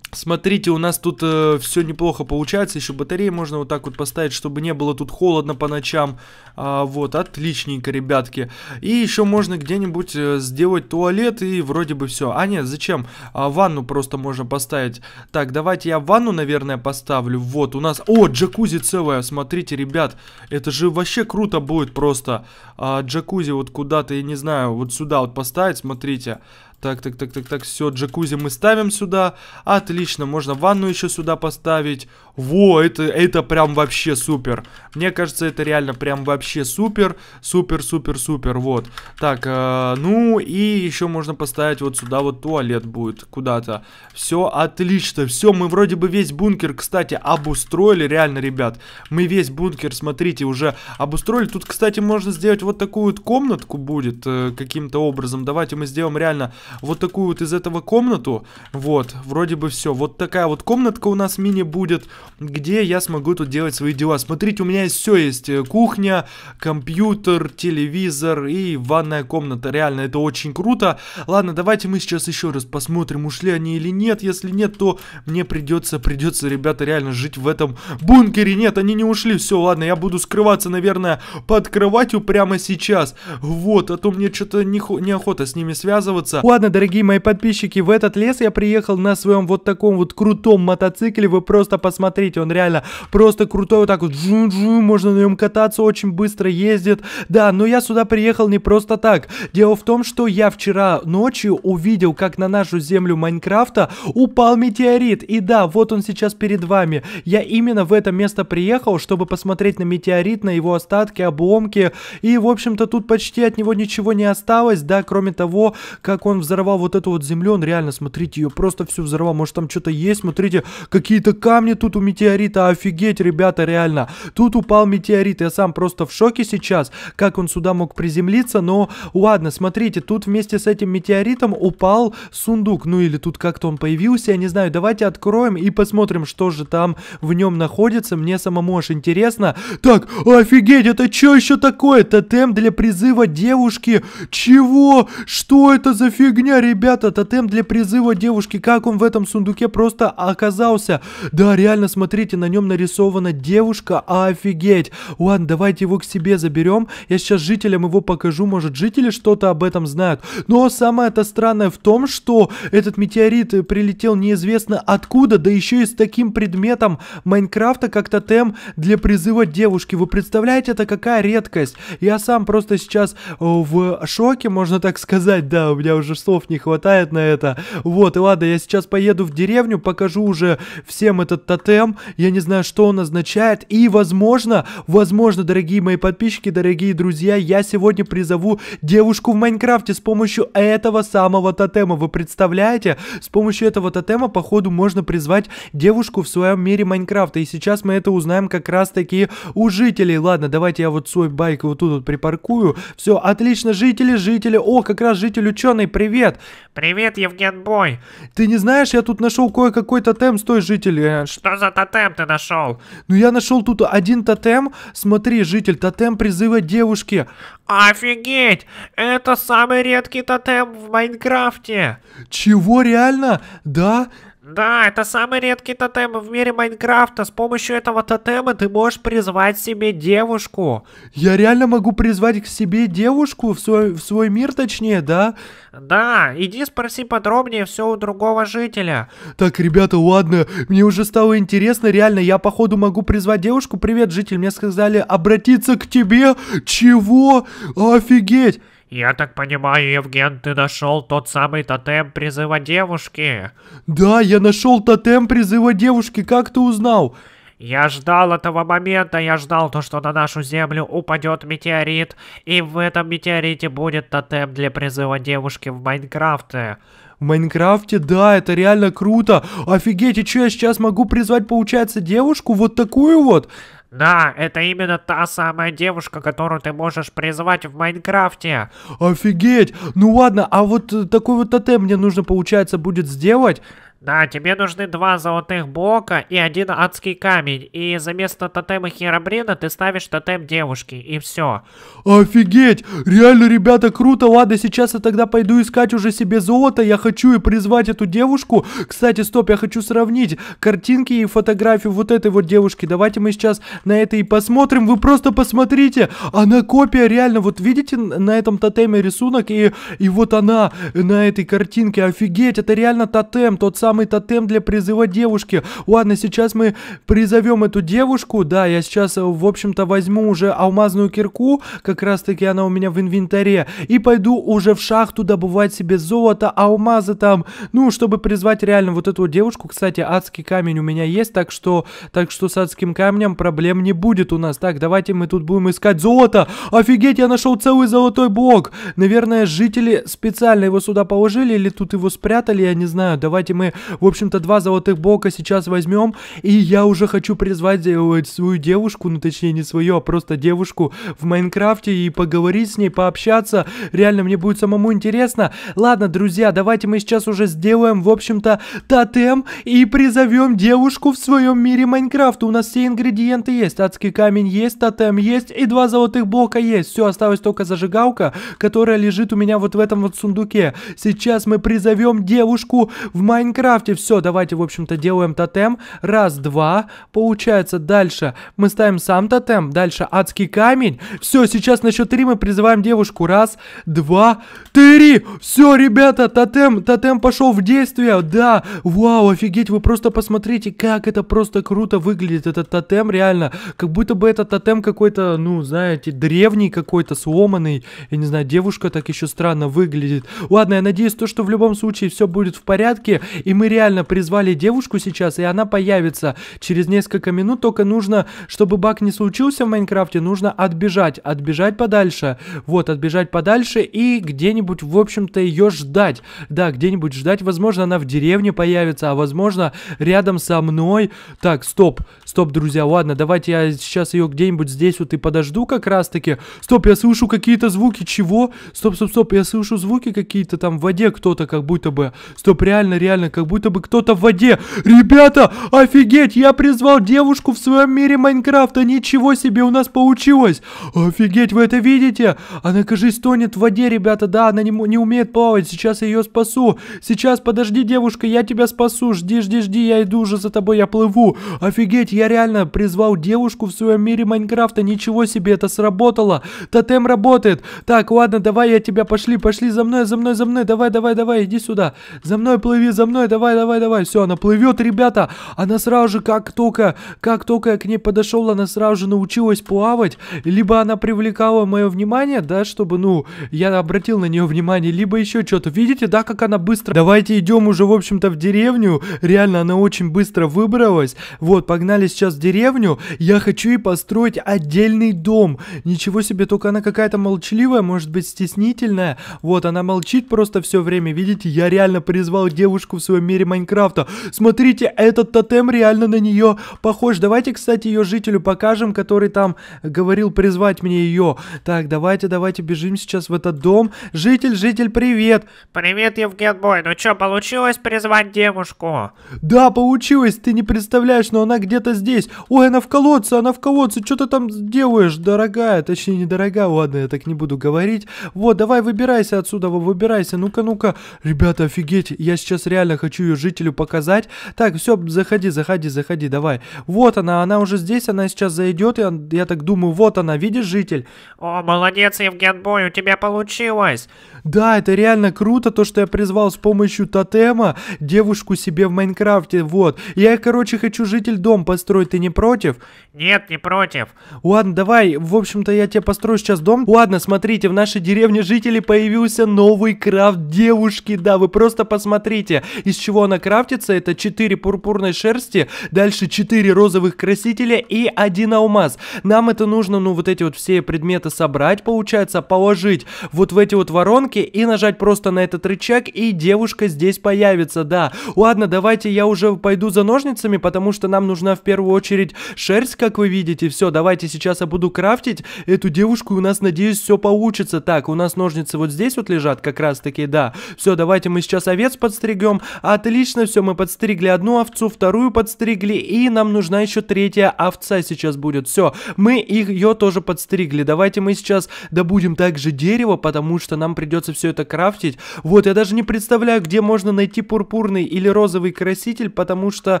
Смотрите, у нас тут э, все неплохо получается. Еще батареи можно вот так вот поставить, чтобы не было тут холодно по ночам. А, вот, отличненько, ребятки. И еще можно где-нибудь э, сделать туалет и вроде бы все. А нет, зачем? А, ванну просто можно поставить. Так, давайте я ванну, наверное, поставлю. Вот, у нас... О, джакузи целая, смотрите, ребят. Это же вообще круто будет просто. А, джакузи вот куда-то, я не знаю, вот сюда вот поставить, смотрите. Смотрите. Так, так, так, так, так, все, джакузи мы ставим сюда. Отлично, можно ванну еще сюда поставить. Во, это, это прям вообще супер. Мне кажется, это реально прям вообще супер. Супер, супер, супер, вот. Так, э, ну и еще можно поставить вот сюда вот туалет будет куда-то. Все отлично, все, мы вроде бы весь бункер, кстати, обустроили, реально, ребят. Мы весь бункер, смотрите, уже обустроили. Тут, кстати, можно сделать вот такую вот комнатку будет э, каким-то образом. Давайте мы сделаем реально вот такую вот из этого комнату. Вот, вроде бы все. Вот такая вот комнатка у нас мини будет где я смогу тут делать свои дела. Смотрите, у меня есть все есть. Э, кухня, компьютер, телевизор и ванная комната. Реально, это очень круто. Ладно, давайте мы сейчас еще раз посмотрим, ушли они или нет. Если нет, то мне придется, придется, ребята, реально жить в этом бункере. Нет, они не ушли. Все, ладно, я буду скрываться, наверное, под кроватью прямо сейчас. Вот, а то мне что-то не, неохота с ними связываться. Ладно, дорогие мои подписчики, в этот лес я приехал на своем вот таком вот крутом мотоцикле. Вы просто посмотрите смотрите, он реально просто крутой, вот так вот, джу -джу, можно на нем кататься, очень быстро ездит. Да, но я сюда приехал не просто так. Дело в том, что я вчера ночью увидел, как на нашу землю Майнкрафта упал метеорит. И да, вот он сейчас перед вами. Я именно в это место приехал, чтобы посмотреть на метеорит, на его остатки, обломки. И, в общем-то, тут почти от него ничего не осталось, да, кроме того, как он взорвал вот эту вот землю, он реально, смотрите, ее просто всю взорвал. Может, там что-то есть, смотрите, какие-то камни тут у метеорита, офигеть, ребята, реально. Тут упал метеорит, я сам просто в шоке сейчас, как он сюда мог приземлиться, но ладно, смотрите, тут вместе с этим метеоритом упал сундук, ну или тут как-то он появился, я не знаю, давайте откроем и посмотрим, что же там в нем находится, мне самому аж интересно. Так, офигеть, это что еще такое? Тотем для призыва девушки? Чего? Что это за фигня, ребята? Тотем для призыва девушки, как он в этом сундуке просто оказался? Да, реально, смотрите, на нем нарисована девушка, а офигеть! Ладно, давайте его к себе заберем, я сейчас жителям его покажу, может жители что-то об этом знают. Но самое-то странное в том, что этот метеорит прилетел неизвестно откуда, да еще и с таким предметом Майнкрафта, как тотем для призыва девушки. Вы представляете, это какая редкость? Я сам просто сейчас э, в шоке, можно так сказать, да, у меня уже слов не хватает на это. Вот, и ладно, я сейчас поеду в деревню, покажу уже всем этот тотем, ММ, я не знаю, что он означает, и, возможно, возможно, дорогие мои подписчики, дорогие друзья, я сегодня призову девушку в Майнкрафте с помощью этого самого тотема, вы представляете? С помощью этого тотема, походу, можно призвать девушку в своем мире Майнкрафта, и сейчас мы это узнаем как раз-таки у жителей. Ладно, давайте я вот свой байк вот тут вот припаркую, все, отлично, жители, жители, о, как раз житель ученый, привет! Привет, Евген Бой! Ты не знаешь, я тут нашел кое-какой тотем с той житель. Что за тотем ты нашел? Ну я нашел тут один тотем. Смотри, житель, тотем призыва девушки. Офигеть! Это самый редкий тотем в Майнкрафте. Чего, реально? Да? Да, это самый редкий тотем в мире Майнкрафта. С помощью этого тотема ты можешь призвать себе девушку. Я реально могу призвать к себе девушку? В свой, в свой мир точнее, да? Да, иди спроси подробнее все у другого жителя. Так, ребята, ладно, мне уже стало интересно, реально, я походу могу призвать девушку. Привет, житель, мне сказали обратиться к тебе? Чего? Офигеть! «Я так понимаю, Евген, ты нашел тот самый тотем призыва девушки?» «Да, я нашел тотем призыва девушки, как ты узнал?» «Я ждал этого момента, я ждал то, что на нашу землю упадет метеорит, и в этом метеорите будет тотем для призыва девушки в Майнкрафте». В Майнкрафте, да, это реально круто. Офигеть, и что я сейчас могу призвать, получается, девушку вот такую вот? Да, это именно та самая девушка, которую ты можешь призвать в Майнкрафте. Офигеть! Ну ладно, а вот э, такой вот тотем мне нужно, получается, будет сделать? Да, тебе нужны два золотых блока и один адский камень. И за место тотема Херобрина ты ставишь тотем девушки, и все. Офигеть! Реально, ребята, круто! Ладно, сейчас я тогда пойду искать уже себе золото. Я хочу и призвать эту девушку. Кстати, стоп, я хочу сравнить картинки и фотографию вот этой вот девушки. Давайте мы сейчас на это и посмотрим. Вы просто посмотрите! Она копия, реально. Вот видите на этом тотеме рисунок? И, и вот она на этой картинке. Офигеть, это реально тотем, тот самый самый тотем для призыва девушки. Ладно, сейчас мы призовем эту девушку. Да, я сейчас, э, в общем-то, возьму уже алмазную кирку. Как раз-таки она у меня в инвентаре. И пойду уже в шахту добывать себе золото, алмазы там. Ну, чтобы призвать реально вот эту девушку. Кстати, адский камень у меня есть, так что, так что с адским камнем проблем не будет у нас. Так, давайте мы тут будем искать золото. Офигеть, я нашел целый золотой блок. Наверное, жители специально его сюда положили или тут его спрятали, я не знаю. Давайте мы в общем-то, два золотых блока сейчас возьмем. И я уже хочу призвать э, свою девушку, ну точнее не свою, а просто девушку в Майнкрафте и поговорить с ней, пообщаться. Реально, мне будет самому интересно. Ладно, друзья, давайте мы сейчас уже сделаем, в общем-то, тотем и призовем девушку в своем мире Майнкрафта. У нас все ингредиенты есть. Адский камень есть, тотем есть и два золотых блока есть. Все, осталось только зажигалка, которая лежит у меня вот в этом вот сундуке. Сейчас мы призовем девушку в Майнкрафт крафте. Все, давайте, в общем-то, делаем тотем. Раз, два. Получается, дальше мы ставим сам тотем. Дальше адский камень. Все, сейчас на счет три мы призываем девушку. Раз, два, три. Все, ребята, тотем, тотем пошел в действие. Да, вау, офигеть, вы просто посмотрите, как это просто круто выглядит, этот тотем, реально. Как будто бы этот тотем какой-то, ну, знаете, древний какой-то, сломанный. Я не знаю, девушка так еще странно выглядит. Ладно, я надеюсь, то, что в любом случае все будет в порядке. И мы реально призвали девушку сейчас, и она появится через несколько минут. Только нужно, чтобы баг не случился в Майнкрафте, нужно отбежать. Отбежать подальше. Вот, отбежать подальше и где-нибудь, в общем-то, ее ждать. Да, где-нибудь ждать. Возможно, она в деревне появится, а возможно, рядом со мной. Так, стоп, стоп, друзья. Ладно, давайте я сейчас ее где-нибудь здесь вот и подожду как раз-таки. Стоп, я слышу какие-то звуки. Чего? Стоп, стоп, стоп. Я слышу звуки какие-то там в воде кто-то как будто бы. Стоп, реально, реально, как будто бы кто-то в воде. Ребята, офигеть, я призвал девушку в своем мире Майнкрафта, ничего себе у нас получилось. Офигеть, вы это видите? Она, кажется, тонет в воде, ребята, да, она не, не умеет плавать, сейчас я ее спасу. Сейчас, подожди, девушка, я тебя спасу, жди, жди, жди, я иду уже за тобой, я плыву. Офигеть, я реально призвал девушку в своем мире Майнкрафта, ничего себе, это сработало. Тотем работает. Так, ладно, давай я тебя, пошли, пошли за мной, за мной, за мной, давай, давай, давай, иди сюда. За мной плыви, за мной, давай, давай, давай. Все, она плывет, ребята. Она сразу же, как только, как только я к ней подошел, она сразу же научилась плавать. Либо она привлекала мое внимание, да, чтобы, ну, я обратил на нее внимание, либо еще что-то. Видите, да, как она быстро... Давайте идем уже, в общем-то, в деревню. Реально, она очень быстро выбралась. Вот, погнали сейчас в деревню. Я хочу и построить отдельный дом. Ничего себе, только она какая-то молчаливая, может быть, стеснительная. Вот, она молчит просто все время. Видите, я реально призвал девушку в свою в мире Майнкрафта. Смотрите, этот тотем реально на нее похож. Давайте, кстати, ее жителю покажем, который там говорил призвать мне ее. Так, давайте, давайте бежим сейчас в этот дом. Житель, житель, привет. Привет, Евгенбой. Ну что, получилось призвать девушку? Да, получилось. Ты не представляешь, но она где-то здесь. Ой, она в колодце, она в колодце. Что ты там делаешь, дорогая? Точнее, недорогая. Ладно, я так не буду говорить. Вот, давай выбирайся отсюда, выбирайся. Ну-ка, ну-ка. Ребята, офигеть. Я сейчас реально хочу хочу ее жителю показать. Так, все, заходи, заходи, заходи, давай. Вот она, она уже здесь, она сейчас зайдет, и я, я так думаю, вот она, видишь, житель? О, молодец, Евген Бой, у тебя получилось. Да, это реально круто, то, что я призвал с помощью тотема девушку себе в Майнкрафте, вот. Я, короче, хочу житель дом построить, ты не против? Нет, не против. Ладно, давай, в общем-то, я тебе построю сейчас дом. Ладно, смотрите, в нашей деревне жителей появился новый крафт девушки, да, вы просто посмотрите. Из чего она крафтится, это 4 пурпурной шерсти, дальше 4 розовых красителя и один алмаз. Нам это нужно, ну, вот эти вот все предметы собрать, получается, положить вот в эти вот воронки и нажать просто на этот рычаг, и девушка здесь появится, да. Ладно, давайте я уже пойду за ножницами, потому что нам нужна в первую очередь шерсть, как вы видите. Все, давайте сейчас я буду крафтить эту девушку, и у нас, надеюсь, все получится. Так, у нас ножницы вот здесь вот лежат, как раз таки, да. Все, давайте мы сейчас овец подстригем, Отлично, все, мы подстригли одну овцу, вторую подстригли, и нам нужна еще третья овца сейчас будет. Все, мы их, ее тоже подстригли. Давайте мы сейчас добудем также дерево, потому что нам придется все это крафтить. Вот, я даже не представляю, где можно найти пурпурный или розовый краситель, потому что,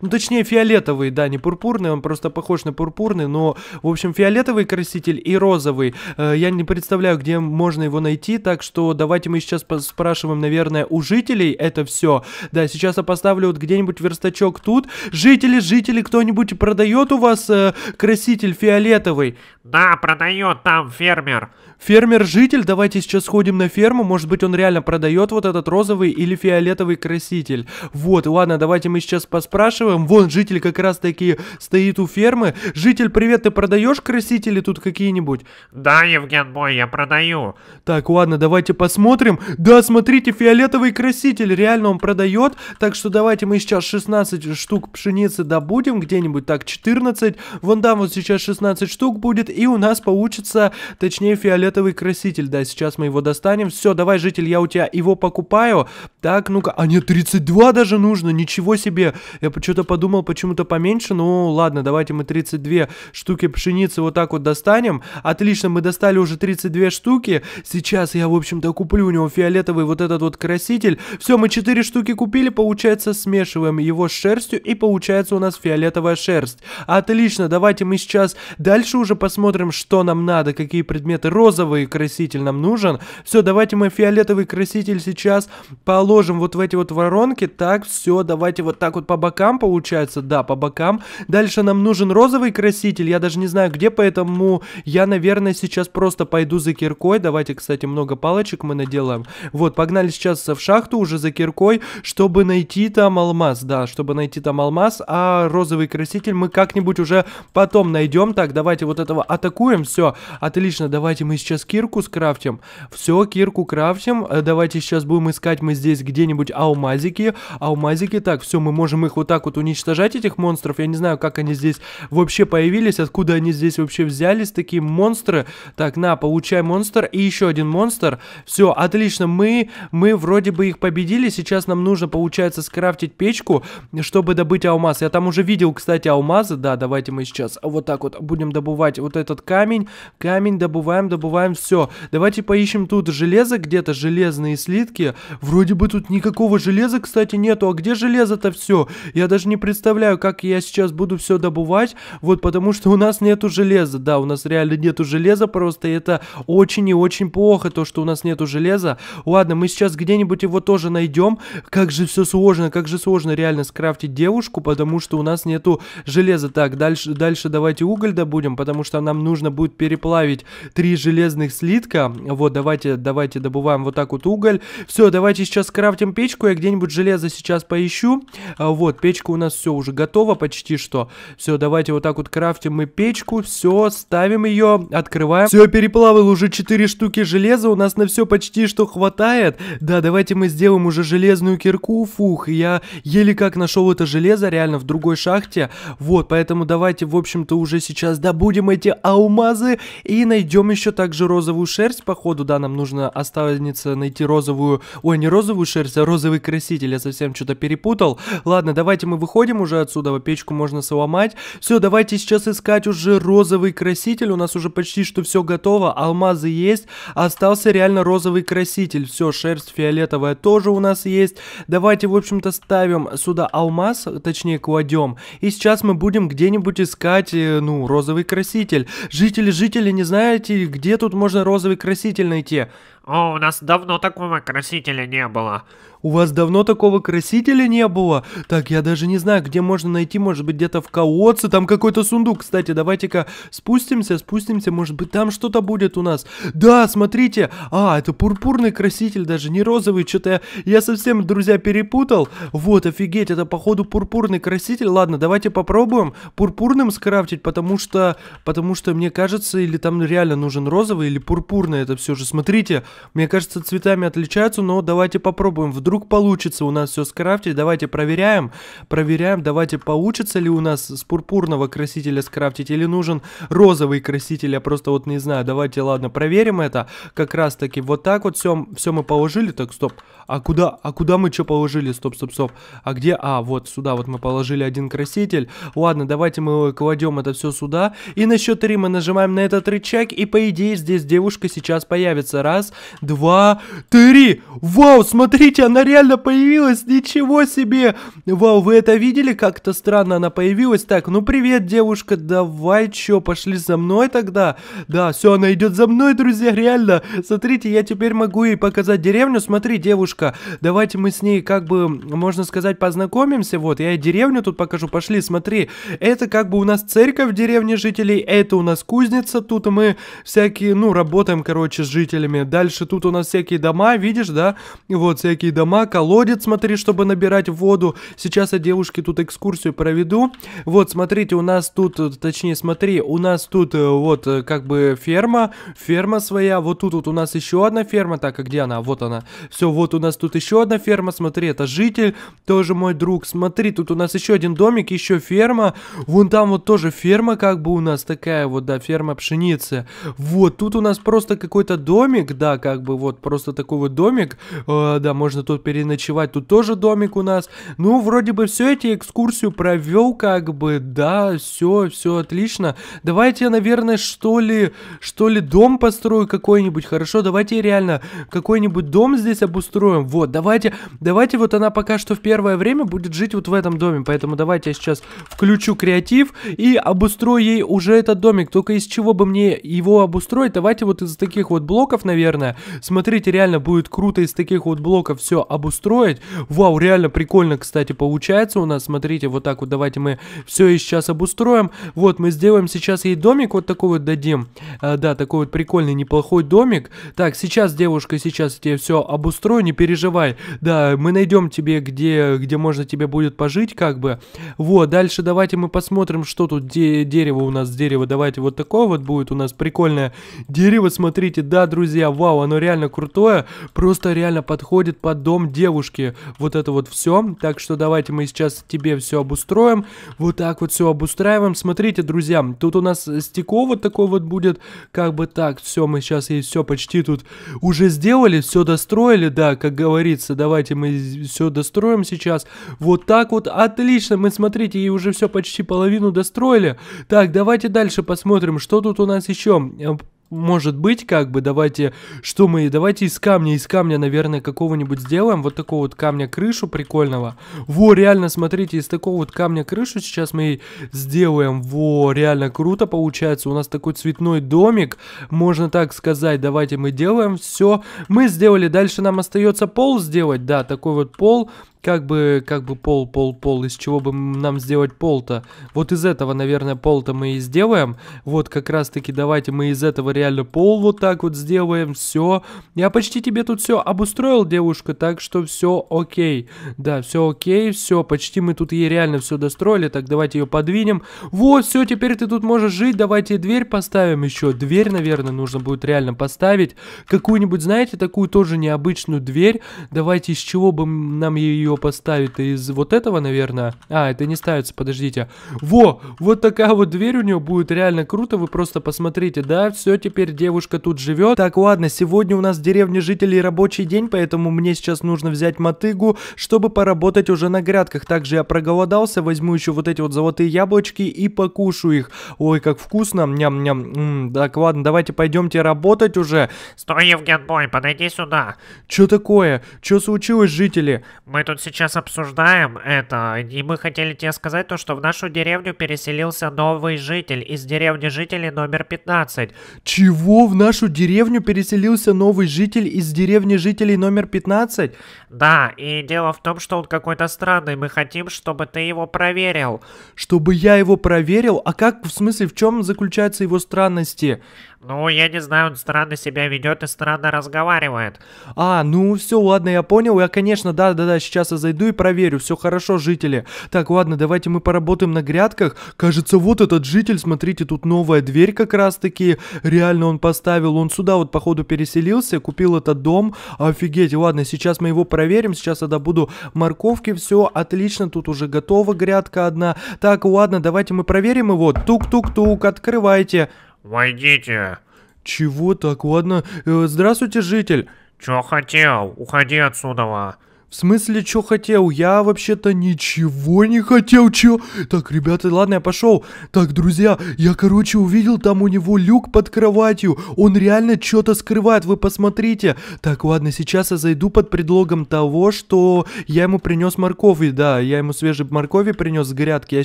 ну точнее фиолетовый, да, не пурпурный, он просто похож на пурпурный, но, в общем, фиолетовый краситель и розовый. Э, я не представляю, где можно его найти, так что давайте мы сейчас спрашиваем, наверное, у жителей это все. Да, сейчас я поставлю вот где-нибудь верстачок тут. Жители, жители, кто-нибудь продает у вас э, краситель фиолетовый? Да, продает там фермер. Фермер-житель, давайте сейчас сходим на ферму, может быть он реально продает вот этот розовый или фиолетовый краситель. Вот, ладно, давайте мы сейчас поспрашиваем. Вон житель как раз таки стоит у фермы. Житель, привет, ты продаешь красители тут какие-нибудь? Да, Евген Бой, я продаю. Так, ладно, давайте посмотрим. Да, смотрите, фиолетовый краситель, реально он продает вперед. Так что давайте мы сейчас 16 штук пшеницы добудем, где-нибудь так 14. Вон там вот сейчас 16 штук будет, и у нас получится, точнее, фиолетовый краситель. Да, сейчас мы его достанем. Все, давай, житель, я у тебя его покупаю. Так, ну-ка, а нет, 32 даже нужно, ничего себе. Я что-то подумал, почему-то поменьше, ну ладно, давайте мы 32 штуки пшеницы вот так вот достанем. Отлично, мы достали уже 32 штуки. Сейчас я, в общем-то, куплю у него фиолетовый вот этот вот краситель. Все, мы 4 штуки купили купили, получается, смешиваем его с шерстью, и получается у нас фиолетовая шерсть. Отлично, давайте мы сейчас дальше уже посмотрим, что нам надо, какие предметы. Розовый краситель нам нужен. Все, давайте мы фиолетовый краситель сейчас положим вот в эти вот воронки. Так, все, давайте вот так вот по бокам, получается, да, по бокам. Дальше нам нужен розовый краситель, я даже не знаю где, поэтому я, наверное, сейчас просто пойду за киркой. Давайте, кстати, много палочек мы наделаем. Вот, погнали сейчас в шахту уже за киркой чтобы найти там алмаз, да, чтобы найти там алмаз, а розовый краситель мы как-нибудь уже потом найдем. Так, давайте вот этого атакуем, все, отлично, давайте мы сейчас кирку скрафтим. Все, кирку крафтим, э, давайте сейчас будем искать мы здесь где-нибудь алмазики, алмазики, так, все, мы можем их вот так вот уничтожать, этих монстров, я не знаю, как они здесь вообще появились, откуда они здесь вообще взялись, такие монстры. Так, на, получай монстр и еще один монстр. Все, отлично, мы, мы вроде бы их победили, сейчас нам нужно можно, получается, скрафтить печку, чтобы добыть алмаз. Я там уже видел, кстати, алмазы. Да, давайте мы сейчас вот так вот будем добывать вот этот камень. Камень добываем, добываем, все. Давайте поищем тут железо, где-то железные слитки. Вроде бы тут никакого железа, кстати, нету. А где железо-то все? Я даже не представляю, как я сейчас буду все добывать. Вот потому что у нас нету железа. Да, у нас реально нету железа просто. это очень и очень плохо, то, что у нас нету железа. Ладно, мы сейчас где-нибудь его тоже найдем. Как же все сложно, как же сложно реально скрафтить девушку, потому что у нас нету железа. Так, дальше, дальше давайте уголь добудем, потому что нам нужно будет переплавить три железных слитка. Вот, давайте, давайте добываем вот так вот уголь. Все, давайте сейчас скрафтим печку, я где-нибудь железо сейчас поищу. А вот, печка у нас все уже готова почти что. Все, давайте вот так вот крафтим мы печку, все, ставим ее, открываем. Все, переплавил уже 4 штуки железа, у нас на все почти что хватает. Да, давайте мы сделаем уже железную кирку куфух, и я еле как нашел это железо реально в другой шахте. Вот, поэтому давайте, в общем-то, уже сейчас добудем эти алмазы и найдем еще также розовую шерсть, походу, да, нам нужно останется найти розовую, ой, не розовую шерсть, а розовый краситель, я совсем что-то перепутал. Ладно, давайте мы выходим уже отсюда, печку можно сломать. Все, давайте сейчас искать уже розовый краситель, у нас уже почти что все готово, алмазы есть, остался реально розовый краситель, все, шерсть фиолетовая тоже у нас есть. Давайте, в общем-то, ставим сюда алмаз, точнее, кладем. И сейчас мы будем где-нибудь искать, э, ну, розовый краситель. Жители, жители, не знаете, где тут можно розовый краситель найти? О, у нас давно такого красителя не было. У вас давно такого красителя не было? Так, я даже не знаю, где можно найти, может быть, где-то в Каоце, там какой-то сундук. Кстати, давайте-ка спустимся, спустимся, может быть, там что-то будет у нас. Да, смотрите, а, это пурпурный краситель даже, не розовый, что-то я, я совсем, друзья, перепутал. Вот, офигеть, это, походу, пурпурный краситель. Ладно, давайте попробуем пурпурным скрафтить, потому что, потому что, мне кажется, или там реально нужен розовый, или пурпурный это все же. Смотрите, мне кажется, цветами отличаются, но давайте попробуем, вдруг вдруг получится у нас все скрафтить, давайте проверяем, проверяем, давайте получится ли у нас с пурпурного красителя скрафтить или нужен розовый краситель, я просто вот не знаю, давайте, ладно, проверим это, как раз таки вот так вот все, все мы положили, так, стоп, а куда, а куда мы что положили, стоп, стоп, стоп, а где, а, вот сюда вот мы положили один краситель, ладно, давайте мы кладем это все сюда, и на счет три мы нажимаем на этот рычаг, и по идее здесь девушка сейчас появится, раз, два, три, вау, смотрите, она реально появилась, ничего себе! Вау, вы это видели? Как-то странно она появилась. Так, ну привет, девушка, давай, чё, пошли за мной тогда? Да, все, она идет за мной, друзья, реально. Смотрите, я теперь могу ей показать деревню. Смотри, девушка, давайте мы с ней как бы, можно сказать, познакомимся. Вот, я ей деревню тут покажу. Пошли, смотри. Это как бы у нас церковь в деревне жителей, это у нас кузница. Тут мы всякие, ну, работаем, короче, с жителями. Дальше тут у нас всякие дома, видишь, да? Вот, всякие дома дома, колодец, смотри, чтобы набирать воду. Сейчас я девушке тут экскурсию проведу. Вот, смотрите, у нас тут, точнее, смотри, у нас тут э, вот э, как бы ферма, ферма своя. Вот тут вот у нас еще одна ферма. Так, а где она? Вот она. Все, вот у нас тут еще одна ферма, смотри, это житель, тоже мой друг. Смотри, тут у нас еще один домик, еще ферма. Вон там вот тоже ферма как бы у нас такая вот, да, ферма пшеницы. Вот, тут у нас просто какой-то домик, да, как бы вот просто такой вот домик. Э, да, можно тут переночевать, тут тоже домик у нас. Ну, вроде бы все эти экскурсию провел, как бы, да, все, все отлично. Давайте, наверное, что ли, что ли дом построю какой-нибудь, хорошо? Давайте реально какой-нибудь дом здесь обустроим. Вот, давайте, давайте вот она пока что в первое время будет жить вот в этом доме, поэтому давайте я сейчас включу креатив и обустрою ей уже этот домик. Только из чего бы мне его обустроить? Давайте вот из таких вот блоков, наверное. Смотрите, реально будет круто из таких вот блоков все обустроить. Вау, реально прикольно, кстати, получается у нас. Смотрите, вот так вот давайте мы все и сейчас обустроим. Вот, мы сделаем сейчас ей домик вот такой вот дадим. А, да, такой вот прикольный, неплохой домик. Так, сейчас, девушка, сейчас я тебе все обустрою, не переживай. Да, мы найдем тебе, где, где можно тебе будет пожить, как бы. Вот, дальше давайте мы посмотрим, что тут де дерево у нас. Дерево, давайте вот такое вот будет у нас прикольное дерево. Смотрите, да, друзья, вау, оно реально крутое. Просто реально подходит под дом дом девушки, вот это вот все. Так что давайте мы сейчас тебе все обустроим, вот так вот все обустраиваем. Смотрите, друзья, тут у нас стекло вот такое вот будет, как бы так, все, мы сейчас и все почти тут уже сделали, все достроили, да, как говорится, давайте мы все достроим сейчас. Вот так вот, отлично, мы, смотрите, и уже все почти половину достроили. Так, давайте дальше посмотрим, что тут у нас еще эм, может быть, как бы, давайте, что мы, давайте из камня, из камня, наверное, какого-нибудь сделаем, вот такого вот камня крышу прикольного. Во, реально, смотрите, из такого вот камня крышу сейчас мы сделаем, во, реально круто получается, у нас такой цветной домик, можно так сказать, давайте мы делаем все. Мы сделали, дальше нам остается пол сделать, да, такой вот пол, как бы, как бы пол, пол, пол, из чего бы нам сделать пол-то? Вот из этого, наверное, пол-то мы и сделаем. Вот как раз-таки давайте мы из этого реально пол вот так вот сделаем, все. Я почти тебе тут все обустроил, девушка, так что все окей. Да, все окей, все, почти мы тут ей реально все достроили, так давайте ее подвинем. Вот, все, теперь ты тут можешь жить, давайте дверь поставим еще. Дверь, наверное, нужно будет реально поставить. Какую-нибудь, знаете, такую тоже необычную дверь. Давайте, из чего бы нам ее его поставить из вот этого, наверное? А, это не ставится, подождите. Во! Вот такая вот дверь у него будет реально круто, вы просто посмотрите, да? Все, теперь девушка тут живет. Так, ладно, сегодня у нас в деревне жителей рабочий день, поэтому мне сейчас нужно взять мотыгу, чтобы поработать уже на грядках. Также я проголодался, возьму еще вот эти вот золотые яблочки и покушу их. Ой, как вкусно, ням-ням. Так, ладно, давайте пойдемте работать уже. Стой, Евген Бой, подойди сюда. Че такое? Че случилось, жители? Мы тут сейчас обсуждаем это, и мы хотели тебе сказать то, что в нашу деревню переселился новый житель из деревни жителей номер 15. Чего? В нашу деревню переселился новый житель из деревни жителей номер 15? Да, и дело в том, что он какой-то странный, мы хотим, чтобы ты его проверил. Чтобы я его проверил? А как, в смысле, в чем заключаются его странности? Ну, я не знаю, он странно себя ведет и странно разговаривает. А, ну все, ладно, я понял. Я, конечно, да-да-да, сейчас я зайду и проверю. Все хорошо, жители. Так, ладно, давайте мы поработаем на грядках. Кажется, вот этот житель, смотрите, тут новая дверь как раз-таки. Реально он поставил. Он сюда вот, походу, переселился, купил этот дом. Офигеть, ладно, сейчас мы его проверим. Сейчас я добуду морковки, все, отлично. Тут уже готова грядка одна. Так, ладно, давайте мы проверим его. Тук-тук-тук, открывайте. «Войдите!» «Чего так? Ладно. Э, здравствуйте, житель!» «Чё хотел? Уходи отсюда!» В смысле, что хотел? Я вообще-то ничего не хотел, чё? Так, ребята, ладно, я пошел. Так, друзья, я, короче, увидел там у него люк под кроватью. Он реально что-то скрывает, вы посмотрите. Так, ладно, сейчас я зайду под предлогом того, что я ему принес моркови. Да, я ему свежей моркови принес с грядки. Я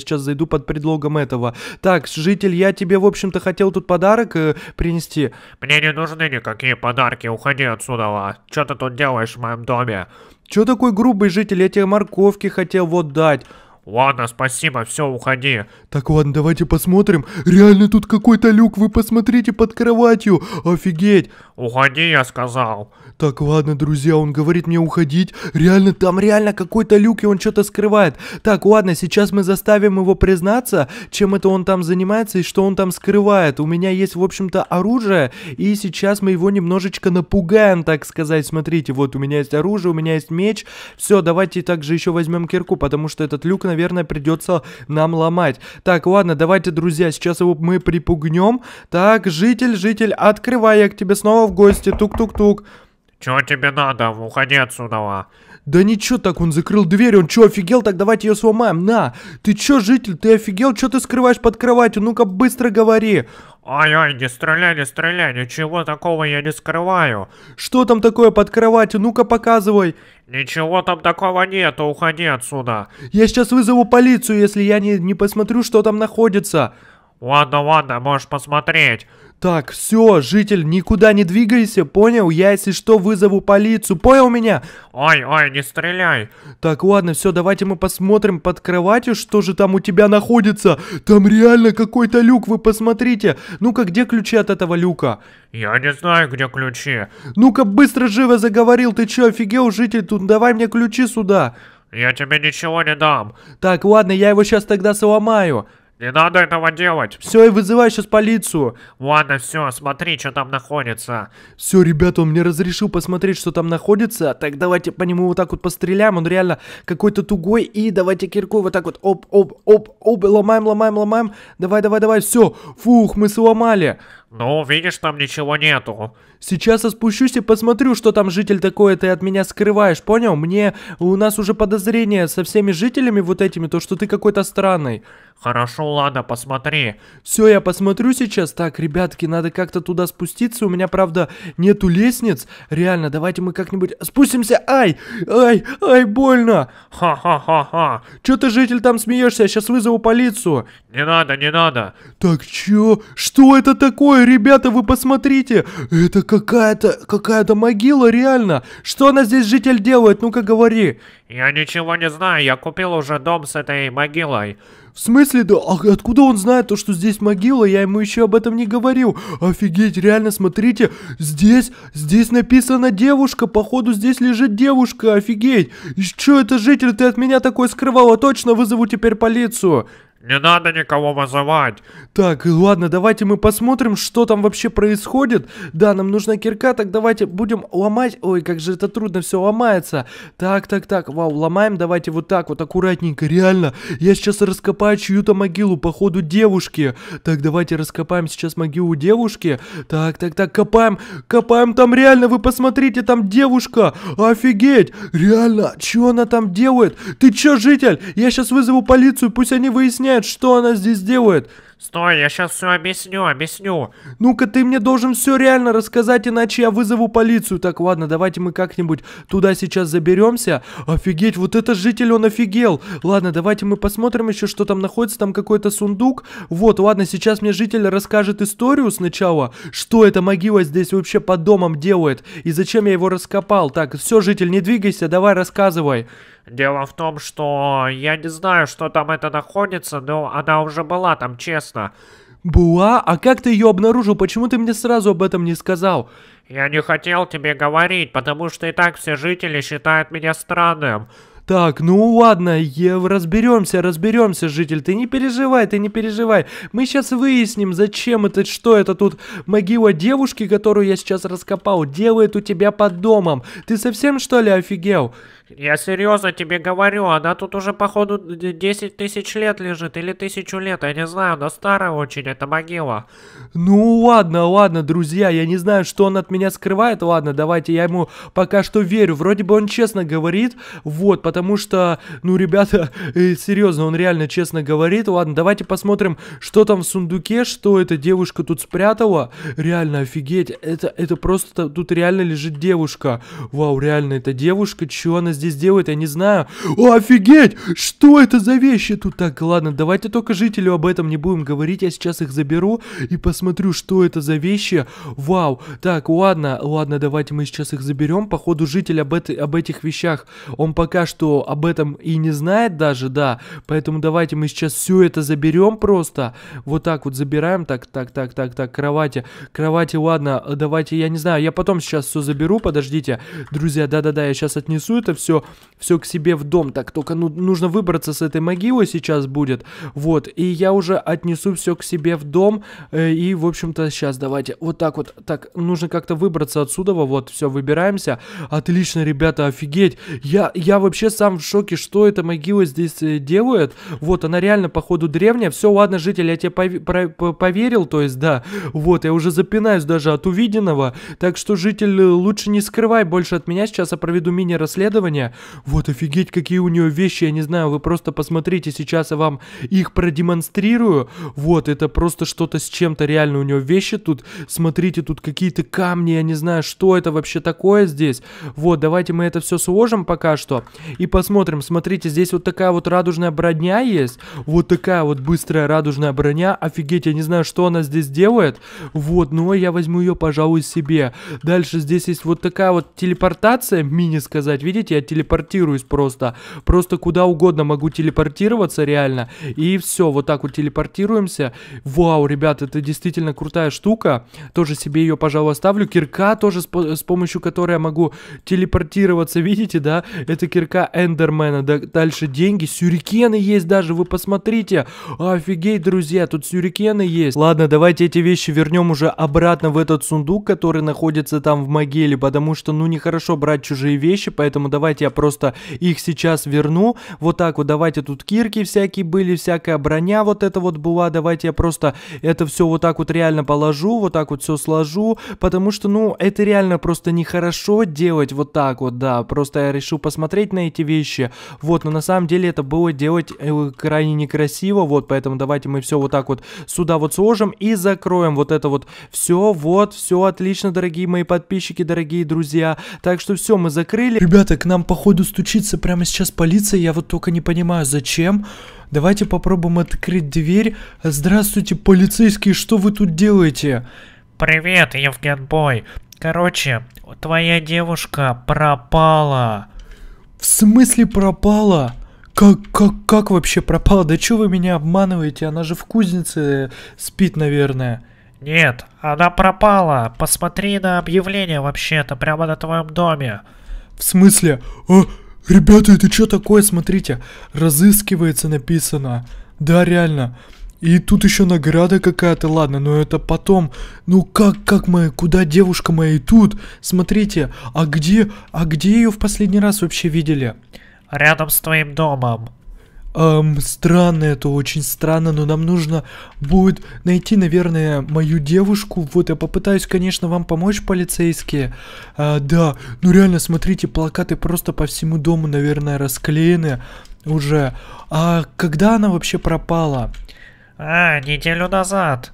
сейчас зайду под предлогом этого. Так, житель, я тебе, в общем-то, хотел тут подарок э, принести. Мне не нужны никакие подарки, уходи отсюда. Чё ты тут делаешь в моем доме? Че такой грубый житель? Я тебе морковки хотел вот дать. Ладно, спасибо, все, уходи. Так, ладно, давайте посмотрим. Реально тут какой-то люк, вы посмотрите под кроватью. Офигеть. Уходи, я сказал. Так, ладно, друзья, он говорит мне уходить. Реально, там реально какой-то люк, и он что-то скрывает. Так, ладно, сейчас мы заставим его признаться, чем это он там занимается и что он там скрывает. У меня есть, в общем-то, оружие, и сейчас мы его немножечко напугаем, так сказать. Смотрите, вот у меня есть оружие, у меня есть меч. Все, давайте также еще возьмем кирку, потому что этот люк, наверное, наверное, придется нам ломать. Так, ладно, давайте, друзья, сейчас его мы припугнем. Так, житель, житель, открывай, я к тебе снова в гости. Тук-тук-тук. Чего тебе надо? Уходи отсюда. Да ничего так, он закрыл дверь, он что, офигел, так давайте ее сломаем, на! Ты чё, житель, ты офигел, что ты скрываешь под кроватью, ну-ка быстро говори! Ай-ай, не стреляй, не стреляй, ничего такого я не скрываю. Что там такое под кроватью, ну-ка показывай. Ничего там такого нету, уходи отсюда. Я сейчас вызову полицию, если я не, не посмотрю, что там находится. Ладно, ладно, можешь посмотреть. Так, все, житель, никуда не двигайся, понял? Я, если что, вызову полицию, понял меня? Ой, ой, не стреляй. Так, ладно, все, давайте мы посмотрим под кроватью, что же там у тебя находится. Там реально какой-то люк, вы посмотрите. Ну-ка, где ключи от этого люка? Я не знаю, где ключи. Ну-ка, быстро, живо заговорил, ты че, офигел, житель, тут давай мне ключи сюда. Я тебе ничего не дам. Так, ладно, я его сейчас тогда сломаю. Не надо этого делать. Все, я вызываю сейчас полицию. Ладно, все, смотри, что там находится. Все, ребята, он мне разрешил посмотреть, что там находится. Так давайте по нему вот так вот постреляем. Он реально какой-то тугой. И давайте кирку вот так вот. Оп, оп, оп, оп. Ломаем, ломаем, ломаем. Давай, давай, давай. Все. Фух, мы сломали. Ну, видишь, там ничего нету. Сейчас я спущусь и посмотрю, что там житель такое ты от меня скрываешь, понял? Мне, у нас уже подозрение со всеми жителями вот этими, то, что ты какой-то странный. Хорошо, ладно, посмотри. Все, я посмотрю сейчас. Так, ребятки, надо как-то туда спуститься. У меня, правда, нету лестниц. Реально, давайте мы как-нибудь спустимся. Ай, ай, ай, больно. Ха-ха-ха-ха. Че ты, житель, там смеешься? Я сейчас вызову полицию. Не надо, не надо. Так, че? Что это такое, ребята? Вы посмотрите. Это какая-то, какая-то могила, реально. Что она здесь, житель, делает? Ну-ка, говори. Я ничего не знаю. Я купил уже дом с этой могилой. В смысле, да? А откуда он знает то, что здесь могила? Я ему еще об этом не говорил. Офигеть, реально, смотрите, здесь, здесь написано девушка, походу здесь лежит девушка, офигеть. Что это, житель, ты от меня такой скрывала? Точно вызову теперь полицию. Не надо никого вызывать. Так, ладно, давайте мы посмотрим, что там вообще происходит. Да, нам нужна кирка, так давайте будем ломать. Ой, как же это трудно, все ломается. Так, так, так, вау, ломаем, давайте вот так вот, аккуратненько, реально. Я сейчас раскопаю чью-то могилу, походу, девушки. Так, давайте раскопаем сейчас могилу девушки. Так, так, так, копаем, копаем там реально, вы посмотрите, там девушка. Офигеть, реально, что она там делает? Ты чё, житель? Я сейчас вызову полицию, пусть они выясняют, знает, что она здесь делает. Стой, я сейчас все объясню, объясню. Ну-ка, ты мне должен все реально рассказать, иначе я вызову полицию. Так, ладно, давайте мы как-нибудь туда сейчас заберемся. Офигеть, вот этот житель, он офигел. Ладно, давайте мы посмотрим еще, что там находится. Там какой-то сундук. Вот, ладно, сейчас мне житель расскажет историю сначала. Что эта могила здесь вообще под домом делает? И зачем я его раскопал? Так, все, житель, не двигайся, давай рассказывай. Дело в том, что я не знаю, что там это находится, но она уже была там, честно интересно. Буа, а как ты ее обнаружил? Почему ты мне сразу об этом не сказал? Я не хотел тебе говорить, потому что и так все жители считают меня странным. Так, ну ладно, Ев, разберемся, разберемся, житель. Ты не переживай, ты не переживай. Мы сейчас выясним, зачем это, что это тут могила девушки, которую я сейчас раскопал, делает у тебя под домом. Ты совсем что ли офигел? Я серьезно тебе говорю, она тут уже, походу, 10 тысяч лет лежит, или тысячу лет, я не знаю, она старая очень, это могила. Ну ладно, ладно, друзья, я не знаю, что он от меня скрывает, ладно, давайте я ему пока что верю, вроде бы он честно говорит, вот, потому что, ну, ребята, э, серьезно, он реально честно говорит, ладно, давайте посмотрим, что там в сундуке, что эта девушка тут спрятала, реально, офигеть, это, это просто, тут реально лежит девушка, вау, реально, это девушка, чего она здесь делают, я не знаю. О, офигеть! Что это за вещи тут? Так, ладно, давайте только жителю об этом не будем говорить. Я сейчас их заберу и посмотрю, что это за вещи. Вау. Так, ладно, ладно, давайте мы сейчас их заберем. Походу, житель об, это, об этих вещах, он пока что об этом и не знает даже, да. Поэтому давайте мы сейчас все это заберем просто. Вот так вот забираем. Так, так, так, так, так, кровати. Кровати, ладно, давайте, я не знаю, я потом сейчас все заберу, подождите. Друзья, да-да-да, я сейчас отнесу это все все, все к себе в дом. Так, только ну, нужно выбраться с этой могилы сейчас будет. Вот, и я уже отнесу все к себе в дом. Э, и, в общем-то, сейчас давайте вот так вот. Так, нужно как-то выбраться отсюда. Вот, все, выбираемся. Отлично, ребята, офигеть. Я, я вообще сам в шоке, что эта могила здесь э, делает. Вот, она реально, походу, древняя. Все, ладно, житель, я тебе пов про поверил, то есть, да. Вот, я уже запинаюсь даже от увиденного. Так что, житель, э, лучше не скрывай больше от меня. Сейчас я проведу мини-расследование меня. Вот офигеть, какие у нее вещи, я не знаю, вы просто посмотрите, сейчас я вам их продемонстрирую. Вот, это просто что-то с чем-то реально у нее вещи тут. Смотрите, тут какие-то камни, я не знаю, что это вообще такое здесь. Вот, давайте мы это все сложим пока что и посмотрим. Смотрите, здесь вот такая вот радужная броня есть. Вот такая вот быстрая радужная броня. Офигеть, я не знаю, что она здесь делает. Вот, но ну, а я возьму ее, пожалуй, себе. Дальше здесь есть вот такая вот телепортация, мини сказать. Видите, я телепортируюсь просто. Просто куда угодно могу телепортироваться реально. И все, вот так вот телепортируемся. Вау, ребят, это действительно крутая штука. Тоже себе ее, пожалуй, оставлю. Кирка тоже, с, по с помощью которой я могу телепортироваться, видите, да? Это кирка Эндермена. Да, дальше деньги. Сюрикены есть даже, вы посмотрите. Офигеть, друзья, тут сюрикены есть. Ладно, давайте эти вещи вернем уже обратно в этот сундук, который находится там в могиле, потому что, ну, нехорошо брать чужие вещи, поэтому давайте я просто их сейчас верну. Вот так вот, давайте тут кирки всякие были, всякая броня вот это вот была. Давайте я просто это все вот так вот реально положу, вот так вот все сложу. Потому что, ну, это реально просто нехорошо делать вот так вот, да. Просто я решил посмотреть на эти вещи. Вот, но на самом деле это было делать э, крайне некрасиво. Вот, поэтому давайте мы все вот так вот сюда вот сложим и закроем вот это вот все. Вот, все отлично, дорогие мои подписчики, дорогие друзья. Так что все, мы закрыли. Ребята, к нам там походу стучится прямо сейчас полиция, я вот только не понимаю зачем. Давайте попробуем открыть дверь. Здравствуйте, полицейские, что вы тут делаете? Привет, Евген Бой. Короче, твоя девушка пропала. В смысле пропала? Как, как, как вообще пропала? Да что вы меня обманываете? Она же в кузнице спит, наверное. Нет, она пропала. Посмотри на объявление вообще-то прямо на твоем доме. В смысле? А, ребята, это что такое? Смотрите, разыскивается написано. Да, реально. И тут еще награда какая-то, ладно, но это потом. Ну как, как мы, куда девушка моя и тут? Смотрите, а где, а где ее в последний раз вообще видели? Рядом с твоим домом. Эм, странно это, очень странно, но нам нужно будет найти, наверное, мою девушку. Вот я попытаюсь, конечно, вам помочь, полицейские. А, да, ну реально, смотрите, плакаты просто по всему дому, наверное, расклеены уже. А когда она вообще пропала? А, неделю назад.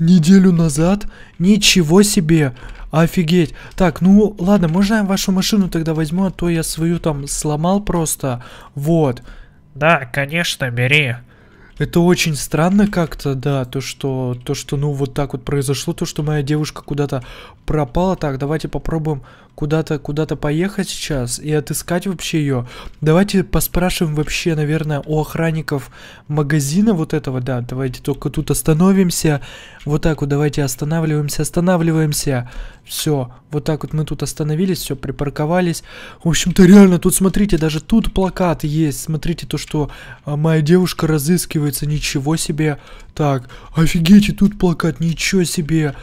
Неделю назад? Ничего себе! Офигеть. Так, ну ладно, можно я вашу машину тогда возьму, а то я свою там сломал просто. Вот. Вот. Да, конечно, бери. Это очень странно как-то, да, то что, то что, ну вот так вот произошло, то что моя девушка куда-то пропала. Так, давайте попробуем куда-то куда-то поехать сейчас и отыскать вообще ее. Давайте поспрашиваем вообще, наверное, у охранников магазина вот этого, да, давайте только тут остановимся. Вот так вот давайте останавливаемся, останавливаемся. Все, вот так вот мы тут остановились, все, припарковались. В общем-то, реально, тут смотрите, даже тут плакат есть. Смотрите, то, что а, моя девушка разыскивается, ничего себе. Так, офигеть, и тут плакат, ничего себе.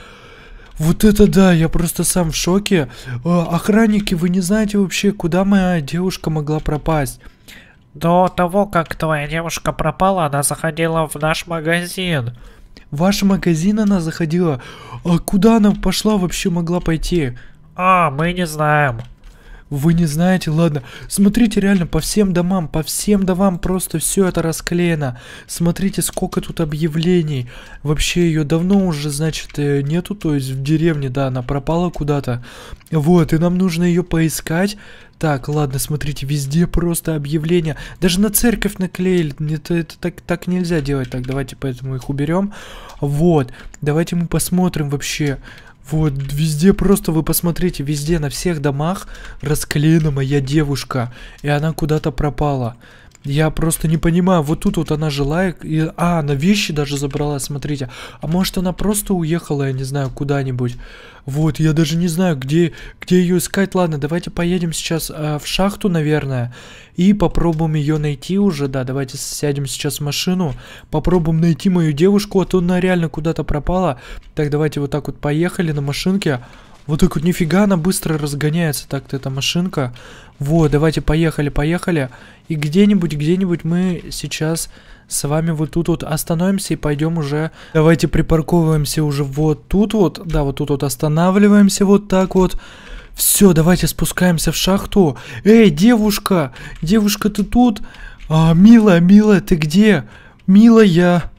Вот это да, я просто сам в шоке. Э, охранники, вы не знаете вообще, куда моя девушка могла пропасть? До того, как твоя девушка пропала, она заходила в наш магазин. В ваш магазин она заходила? А куда она пошла вообще могла пойти? А, мы не знаем. Вы не знаете, ладно. Смотрите, реально, по всем домам, по всем домам просто все это расклеено. Смотрите, сколько тут объявлений. Вообще, ее давно уже, значит, э, нету, то есть в деревне, да, она пропала куда-то. Вот, и нам нужно ее поискать. Так, ладно, смотрите, везде просто объявления. Даже на церковь наклеили. Это, это так, так нельзя делать. Так, давайте поэтому их уберем. Вот, давайте мы посмотрим вообще. Вот, везде просто вы посмотрите, везде на всех домах расклеена моя девушка. И она куда-то пропала. Я просто не понимаю, вот тут вот она жила, и, а, она вещи даже забрала, смотрите. А может она просто уехала, я не знаю, куда-нибудь. Вот, я даже не знаю, где, где ее искать. Ладно, давайте поедем сейчас э, в шахту, наверное, и попробуем ее найти уже, да, давайте сядем сейчас в машину, попробуем найти мою девушку, а то она реально куда-то пропала. Так, давайте вот так вот поехали на машинке. Вот так вот, нифига она быстро разгоняется так-то эта машинка. Вот, давайте, поехали, поехали. И где-нибудь, где-нибудь мы сейчас с вами вот тут вот остановимся и пойдем уже... Давайте припарковываемся уже вот тут вот. Да, вот тут вот останавливаемся вот так вот. Все, давайте спускаемся в шахту. Эй, девушка! Девушка, ты тут? А, милая, милая, ты где? Милая!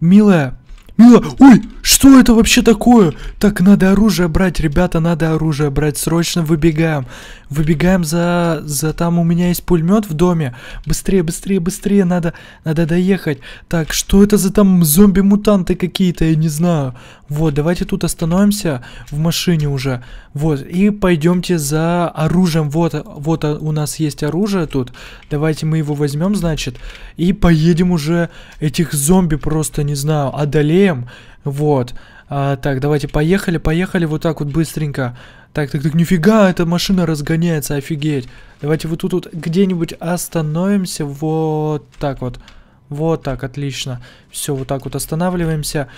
Милая, Мила, ой, что это вообще такое? Так, надо оружие брать, ребята, надо оружие брать, срочно выбегаем. Выбегаем за... за там у меня есть пулемет в доме. Быстрее, быстрее, быстрее, надо, надо доехать. Так, что это за там зомби-мутанты какие-то, я не знаю. Вот, давайте тут остановимся в машине уже. Вот, и пойдемте за оружием. Вот, вот у нас есть оружие тут. Давайте мы его возьмем, значит, и поедем уже этих зомби просто, не знаю, одолеем. Вот. А, так, давайте поехали, поехали вот так вот быстренько. Так, так, так, нифига, эта машина разгоняется, офигеть. Давайте вот тут вот где-нибудь остановимся, вот так вот. Вот так, отлично. Все, вот так вот останавливаемся.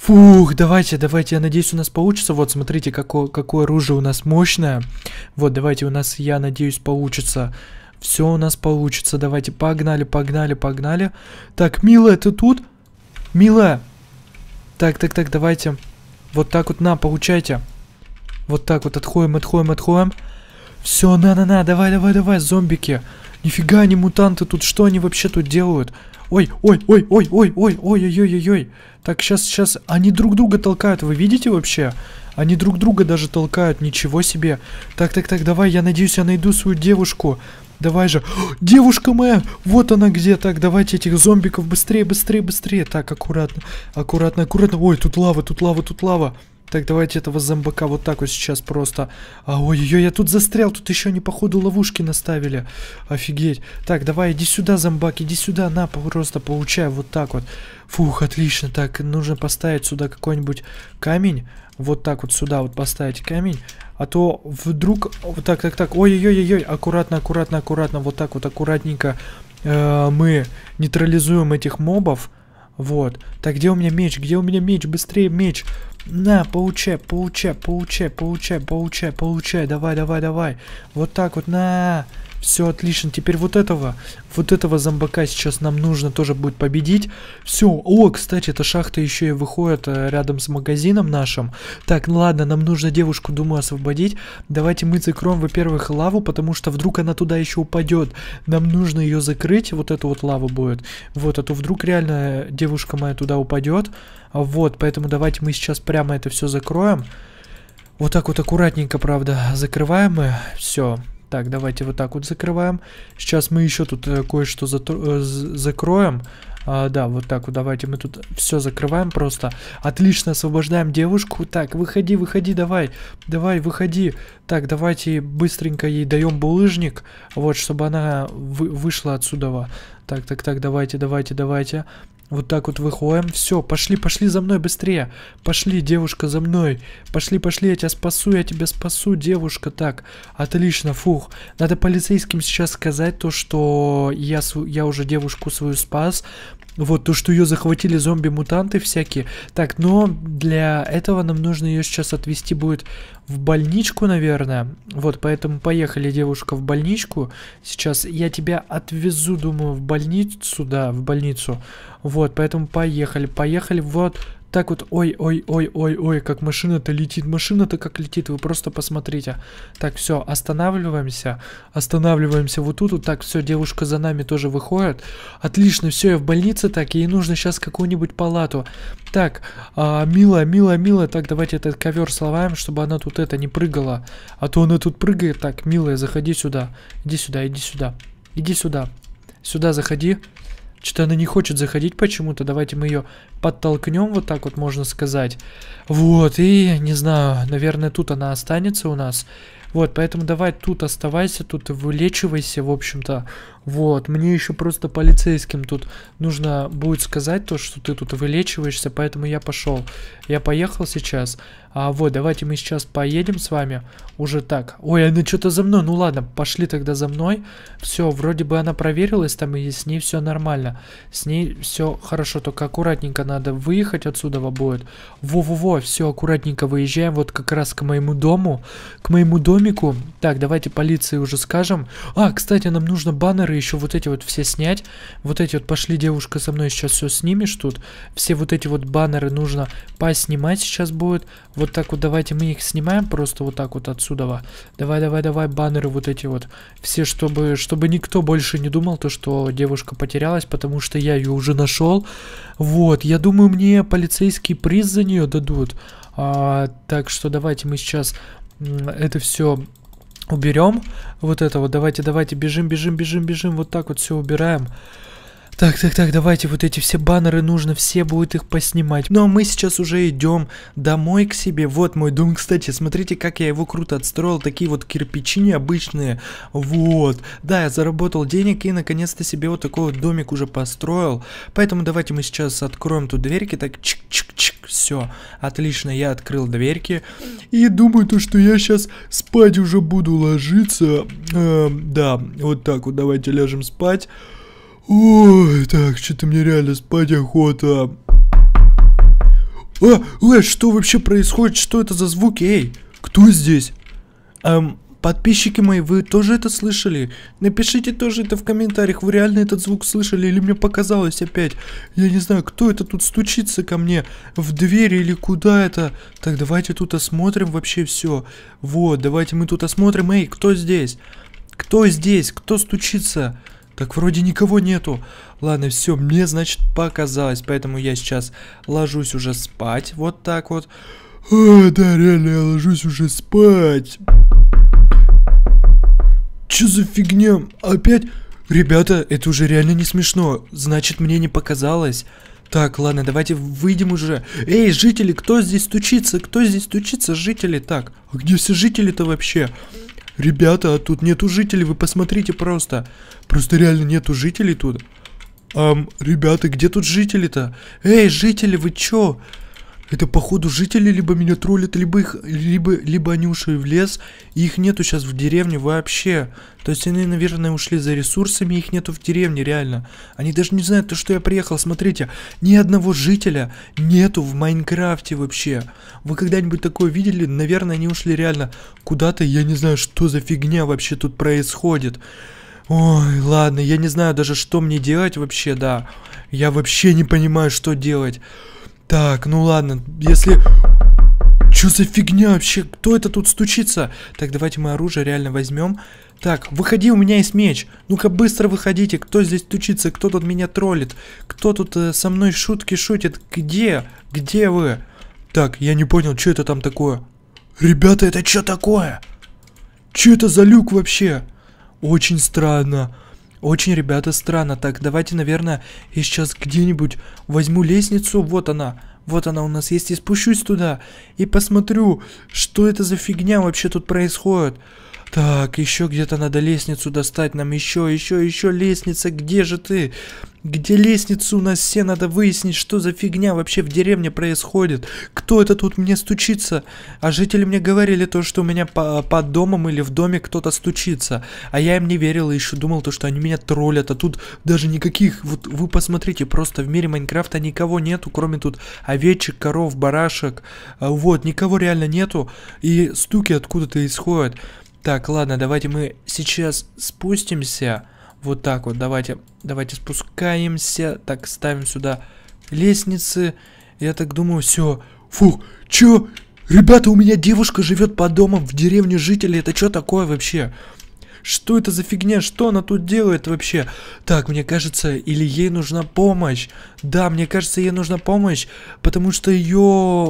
Фух, давайте, давайте, я надеюсь, у нас получится. Вот, смотрите, какое, какое оружие у нас мощное. Вот, давайте, у нас, я надеюсь, получится. Все у нас получится. Давайте, погнали, погнали, погнали. Так, милая, ты тут? Милая. Так, так, так, давайте. Вот так вот, на, получайте. Вот так вот, отходим, отходим, отходим. Все, на-на-на, давай, давай, давай, зомбики. Нифига, не мутанты тут, что они вообще тут делают? Ой, ой, ой, ой, ой, ой, ой, ой, ой, ой, ой. Так, сейчас, сейчас. Они друг друга толкают, вы видите вообще? Они друг друга даже толкают, ничего себе. Так, так, так, давай, я надеюсь, я найду свою девушку. Давай же. девушка моя! Вот она где. Так, давайте этих зомбиков быстрее, быстрее, быстрее. Так, аккуратно, аккуратно, аккуратно. Ой, тут лава, тут лава, тут лава. Так, давайте этого зомбака вот так вот сейчас просто... А, ой-ой-ой, я тут застрял, тут еще они, походу, ловушки наставили. Офигеть. Так, давай, иди сюда, зомбак, иди сюда, на, просто получай вот так вот. Фух, отлично, так, нужно поставить сюда какой-нибудь камень. Вот так вот сюда вот поставить камень. А то вдруг... Так, так, так, ой-ой-ой-ой, аккуратно, аккуратно, аккуратно, вот так вот, аккуратненько э, мы нейтрализуем этих мобов. Вот. Так, где у меня меч? Где у меня меч? Быстрее меч. На, получай, получай, получай, получай, получай, получай, давай, давай, давай. Вот так вот, на. Все отлично. Теперь вот этого, вот этого зомбака сейчас нам нужно тоже будет победить. Все. О, кстати, эта шахта еще и выходит э, рядом с магазином нашим. Так, ну ладно, нам нужно девушку, думаю, освободить. Давайте мы закроем, во-первых, лаву, потому что вдруг она туда еще упадет. Нам нужно ее закрыть, вот эту вот лаву будет. Вот, а то вдруг реально девушка моя туда упадет. Вот, поэтому давайте мы сейчас прямо это все закроем. Вот так вот аккуратненько, правда, закрываем и все. Так, давайте вот так вот закрываем. Сейчас мы еще тут э, кое-что э, закроем. А, да, вот так вот, давайте мы тут все закрываем просто. Отлично, освобождаем девушку. Так, выходи, выходи, давай, давай, выходи. Так, давайте быстренько ей даем булыжник, вот, чтобы она вы вышла отсюда. Так, так, так, давайте, давайте, давайте. Вот так вот выходим. Все, пошли, пошли за мной быстрее. Пошли, девушка, за мной. Пошли, пошли, я тебя спасу, я тебя спасу, девушка. Так, отлично, фух. Надо полицейским сейчас сказать то, что я, я уже девушку свою спас. Вот, то, что ее захватили зомби-мутанты всякие. Так, но для этого нам нужно ее сейчас отвести будет в больничку, наверное. Вот, поэтому поехали, девушка, в больничку. Сейчас я тебя отвезу, думаю, в больницу, да, в больницу. Вот, поэтому поехали, поехали. Вот, так вот, ой-ой-ой-ой-ой, как машина-то летит, машина-то как летит, вы просто посмотрите. Так, все, останавливаемся, останавливаемся вот тут, вот так, все, девушка за нами тоже выходит. Отлично, все, я в больнице, так, ей нужно сейчас какую-нибудь палату. Так, а, милая, милая, милая, так, давайте этот ковер сломаем, чтобы она тут это не прыгала, а то она тут прыгает. Так, милая, заходи сюда, иди сюда, иди сюда, иди сюда, сюда заходи. Что-то она не хочет заходить почему-то. Давайте мы ее подтолкнем, вот так вот можно сказать. Вот, и не знаю, наверное, тут она останется у нас. Вот, поэтому давай тут оставайся, тут вылечивайся, в общем-то. Вот, мне еще просто полицейским тут нужно будет сказать то, что ты тут вылечиваешься, поэтому я пошел. Я поехал сейчас. А вот, давайте мы сейчас поедем с вами. Уже так. Ой, она что-то за мной. Ну ладно, пошли тогда за мной. Все, вроде бы она проверилась там, и с ней все нормально. С ней все хорошо, только аккуратненько надо выехать отсюда будет. Во-во-во, все, аккуратненько выезжаем. Вот как раз к моему дому. К моему домику. Так, давайте полиции уже скажем. А, кстати, нам нужно баннер камеры еще вот эти вот все снять. Вот эти вот пошли, девушка со мной сейчас все снимешь тут. Все вот эти вот баннеры нужно поснимать сейчас будет. Вот так вот давайте мы их снимаем просто вот так вот отсюда. Давай, давай, давай, баннеры вот эти вот. Все, чтобы, чтобы никто больше не думал, то что девушка потерялась, потому что я ее уже нашел. Вот, я думаю, мне полицейский приз за нее дадут. А, так что давайте мы сейчас это все уберем вот это вот. Давайте, давайте, бежим, бежим, бежим, бежим. Вот так вот все убираем. Так, так, так, давайте вот эти все баннеры нужно, все будут их поснимать. Ну а мы сейчас уже идем домой к себе. Вот мой дом, кстати, смотрите, как я его круто отстроил. Такие вот кирпичи необычные. Вот. Да, я заработал денег и наконец-то себе вот такой вот домик уже построил. Поэтому давайте мы сейчас откроем тут дверьки. Так, чик-чик-чик. Все, отлично, я открыл дверьки. И думаю то, что я сейчас спать уже буду ложиться. Э, да, вот так вот давайте ляжем спать. Ой, так, что-то мне реально спать охота. А, ой, что вообще происходит? Что это за звуки? Эй, кто здесь? Эм, подписчики мои, вы тоже это слышали? Напишите тоже это в комментариях, вы реально этот звук слышали или мне показалось опять? Я не знаю, кто это тут стучится ко мне в дверь или куда это? Так, давайте тут осмотрим вообще все. Вот, давайте мы тут осмотрим. Эй, кто здесь? Кто здесь? Кто стучится? Так вроде никого нету. Ладно, все, мне, значит, показалось. Поэтому я сейчас ложусь уже спать. Вот так вот. А, да, реально, я ложусь уже спать. Че за фигня? Опять? Ребята, это уже реально не смешно. Значит, мне не показалось. Так, ладно, давайте выйдем уже. Эй, жители, кто здесь стучится? Кто здесь стучится? Жители, так. А где все жители-то вообще? Ребята, а тут нету жителей, вы посмотрите просто. Просто реально нету жителей тут. Эм, ребята, где тут жители-то? Эй, жители, вы чё? Это походу жители либо меня троллят, либо их, либо, либо они ушли в лес, и их нету сейчас в деревне вообще. То есть они, наверное, ушли за ресурсами, их нету в деревне реально. Они даже не знают, то, что я приехал. Смотрите, ни одного жителя нету в Майнкрафте вообще. Вы когда-нибудь такое видели? Наверное, они ушли реально куда-то. Я не знаю, что за фигня вообще тут происходит. Ой, ладно, я не знаю даже, что мне делать вообще, да. Я вообще не понимаю, что делать. Так, ну ладно, если... что за фигня вообще? Кто это тут стучится? Так, давайте мы оружие реально возьмем. Так, выходи, у меня есть меч. Ну-ка, быстро выходите. Кто здесь стучится? Кто тут меня троллит? Кто тут э, со мной шутки шутит? Где? Где вы? Так, я не понял, что это там такое? Ребята, это что такое? Что это за люк вообще? Очень странно. Очень, ребята, странно. Так, давайте, наверное, я сейчас где-нибудь возьму лестницу. Вот она. Вот она у нас есть. И спущусь туда. И посмотрю, что это за фигня вообще тут происходит. Так, еще где-то надо лестницу достать нам. Еще, еще, еще лестница. Где же ты? Где лестницу у нас все, надо выяснить, что за фигня вообще в деревне происходит. Кто это тут мне стучится? А жители мне говорили то, что у меня по под домом или в доме кто-то стучится. А я им не верил и еще думал то, что они меня троллят. А тут даже никаких, вот вы посмотрите, просто в мире Майнкрафта никого нету, кроме тут овечек, коров, барашек. А вот, никого реально нету. И стуки откуда-то исходят. Так, ладно, давайте мы сейчас спустимся. Вот так вот, давайте, давайте спускаемся. Так, ставим сюда лестницы. Я так думаю, все. Фух, чё? Ребята, у меня девушка живет по домам в деревне жителей. Это что такое вообще? Что это за фигня? Что она тут делает вообще? Так, мне кажется, или ей нужна помощь. Да, мне кажется, ей нужна помощь, потому что ее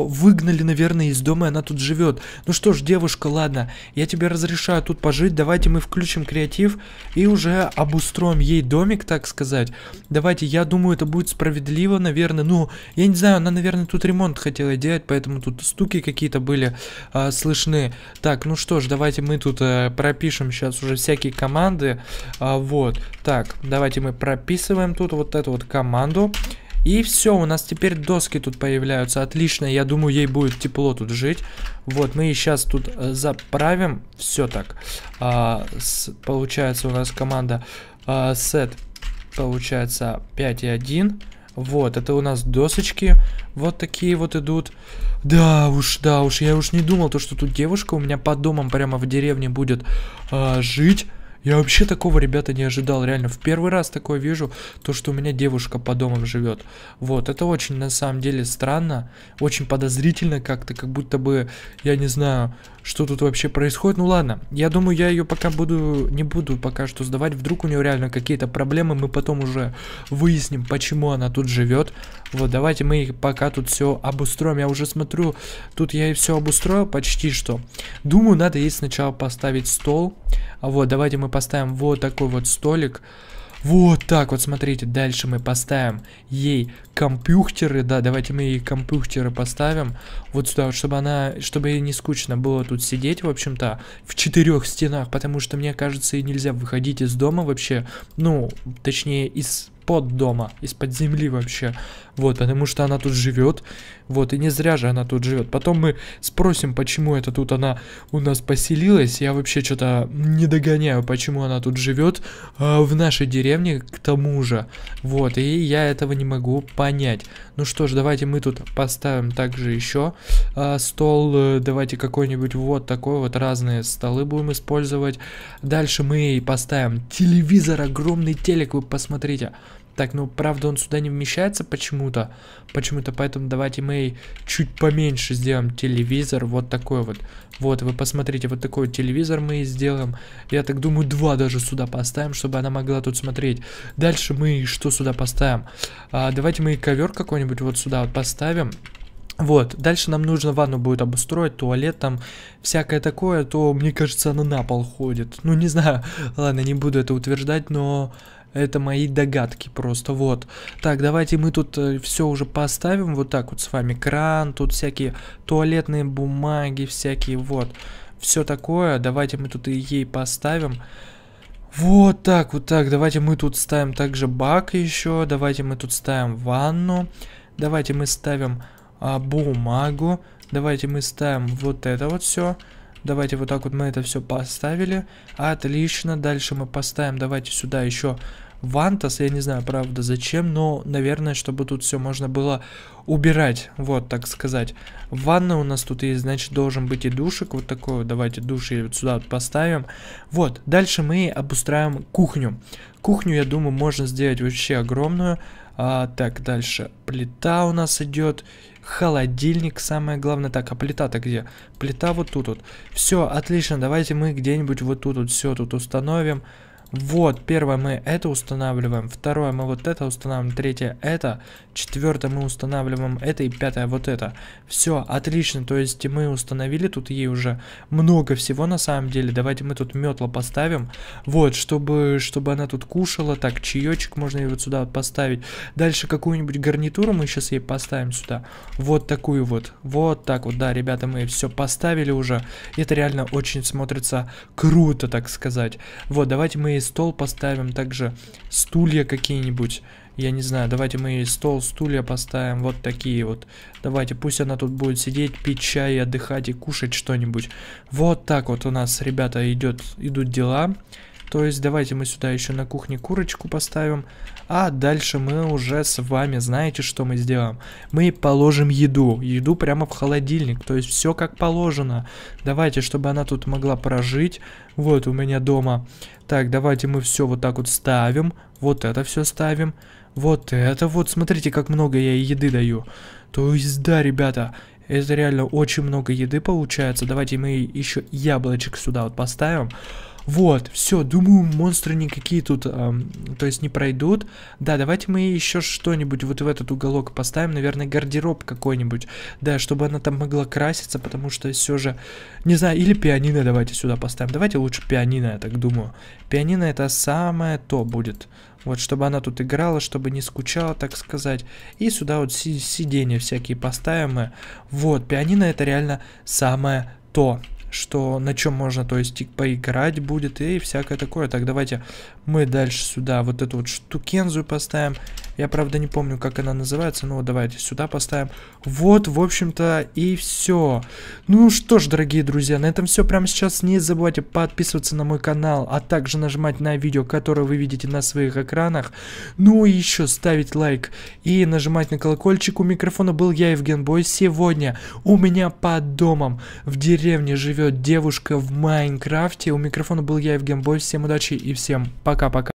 выгнали, наверное, из дома, и она тут живет. Ну что ж, девушка, ладно, я тебе разрешаю тут пожить. Давайте мы включим креатив и уже обустроим ей домик, так сказать. Давайте, я думаю, это будет справедливо, наверное. Ну, я не знаю, она, наверное, тут ремонт хотела делать, поэтому тут стуки какие-то были э, слышны. Так, ну что ж, давайте мы тут э, пропишем сейчас уже всякие команды. А, вот. Так, давайте мы прописываем тут вот эту вот команду. И все, у нас теперь доски тут появляются. Отлично, я думаю, ей будет тепло тут жить. Вот, мы сейчас тут э, заправим. Все так. А, с, получается у нас команда а, set получается 5 и 1. Вот, это у нас досочки. Вот такие вот идут. Да уж, да уж, я уж не думал, то, что тут девушка у меня под домом прямо в деревне будет э, жить. Я вообще такого, ребята, не ожидал, реально. В первый раз такое вижу, то, что у меня девушка по домам живет. Вот, это очень, на самом деле, странно, очень подозрительно как-то, как будто бы, я не знаю, что тут вообще происходит. Ну ладно, я думаю, я ее пока буду, не буду пока что сдавать. Вдруг у нее реально какие-то проблемы, мы потом уже выясним, почему она тут живет. Вот, давайте мы пока тут все обустроим. Я уже смотрю, тут я и все обустроил почти что. Думаю, надо ей сначала поставить стол. Вот, давайте мы поставим вот такой вот столик. Вот так вот, смотрите, дальше мы поставим ей компьютеры, да, давайте мы ей компьютеры поставим вот сюда, вот, чтобы она, чтобы ей не скучно было тут сидеть, в общем-то, в четырех стенах, потому что, мне кажется, ей нельзя выходить из дома вообще, ну, точнее, из из-под дома, из-под земли вообще. Вот, потому что она тут живет. Вот, и не зря же она тут живет. Потом мы спросим, почему это тут она у нас поселилась. Я вообще что-то не догоняю, почему она тут живет э, а, в нашей деревне, к тому же. Вот, и я этого не могу понять. Ну что ж, давайте мы тут поставим также еще э, а, стол. Э, давайте какой-нибудь вот такой вот разные столы будем использовать. Дальше мы поставим телевизор, огромный телек, вы посмотрите. Так, ну правда он сюда не вмещается почему-то. Почему-то, поэтому давайте мы чуть поменьше сделаем телевизор. Вот такой вот. Вот, вы посмотрите, вот такой вот телевизор мы сделаем. Я так думаю, два даже сюда поставим, чтобы она могла тут смотреть. Дальше мы что сюда поставим? А, давайте мы ковер какой-нибудь вот сюда вот поставим. Вот, дальше нам нужно ванну будет обустроить, туалет там, всякое такое, то, мне кажется, она на пол ходит. Ну, не знаю, ладно, не буду это утверждать, но это мои догадки просто, вот. Так, давайте мы тут э, все уже поставим вот так вот с вами. Кран, тут всякие туалетные бумаги, всякие, вот. Все такое, давайте мы тут и ей поставим. Вот так, вот так, давайте мы тут ставим также бак еще, давайте мы тут ставим ванну, давайте мы ставим а, бумагу, давайте мы ставим вот это вот все. Давайте вот так вот мы это все поставили. Отлично. Дальше мы поставим, давайте сюда еще Вантас, я не знаю, правда, зачем, но, наверное, чтобы тут все можно было убирать, вот, так сказать. Ванна у нас тут есть, значит, должен быть и душик, вот такой, давайте души вот сюда поставим. Вот, дальше мы обустраиваем кухню. Кухню, я думаю, можно сделать вообще огромную. А, так, дальше. Плита у нас идет. Холодильник, самое главное. Так, а плита-то где? Плита вот тут вот. Все, отлично, давайте мы где-нибудь вот тут вот все тут установим. Вот, первое мы это устанавливаем, второе мы вот это устанавливаем, третье это, четвертое мы устанавливаем это и пятое вот это. Все, отлично, то есть мы установили тут ей уже много всего на самом деле. Давайте мы тут метла поставим, вот, чтобы, чтобы она тут кушала. Так, чаечек можно ей вот сюда вот поставить. Дальше какую-нибудь гарнитуру мы сейчас ей поставим сюда. Вот такую вот, вот так вот, да, ребята, мы все поставили уже. Это реально очень смотрится круто, так сказать. Вот, давайте мы стол поставим, также стулья какие-нибудь. Я не знаю, давайте мы ей стол, стулья поставим, вот такие вот. Давайте, пусть она тут будет сидеть, пить чай, отдыхать и кушать что-нибудь. Вот так вот у нас, ребята, идет, идут дела. То есть давайте мы сюда еще на кухне курочку поставим. А дальше мы уже с вами, знаете, что мы сделаем? Мы положим еду, еду прямо в холодильник, то есть все как положено. Давайте, чтобы она тут могла прожить. Вот у меня дома. Так, давайте мы все вот так вот ставим, вот это все ставим. Вот это вот, смотрите, как много я еды даю. То есть, да, ребята, это реально очень много еды получается. Давайте мы еще яблочек сюда вот поставим. Вот, все, думаю, монстры никакие тут, эм, то есть не пройдут. Да, давайте мы еще что-нибудь вот в этот уголок поставим, наверное, гардероб какой-нибудь. Да, чтобы она там могла краситься, потому что все же, не знаю, или пианино давайте сюда поставим. Давайте лучше пианино, я так думаю. Пианино это самое то будет. Вот, чтобы она тут играла, чтобы не скучала, так сказать. И сюда вот сиденья всякие поставим. Вот, пианино это реально самое то что на чем можно, то есть и поиграть будет и всякое такое. Так, давайте мы дальше сюда вот эту вот штукензу поставим. Я, правда, не помню, как она называется. Но давайте сюда поставим. Вот, в общем-то, и все. Ну что ж, дорогие друзья, на этом все прямо сейчас. Не забывайте подписываться на мой канал, а также нажимать на видео, которое вы видите на своих экранах. Ну и еще ставить лайк и нажимать на колокольчик. У микрофона был я, Евген Бой. Сегодня у меня под домом в деревне живет девушка в Майнкрафте. У микрофона был я, Евген Бой. Всем удачи и всем пока-пока.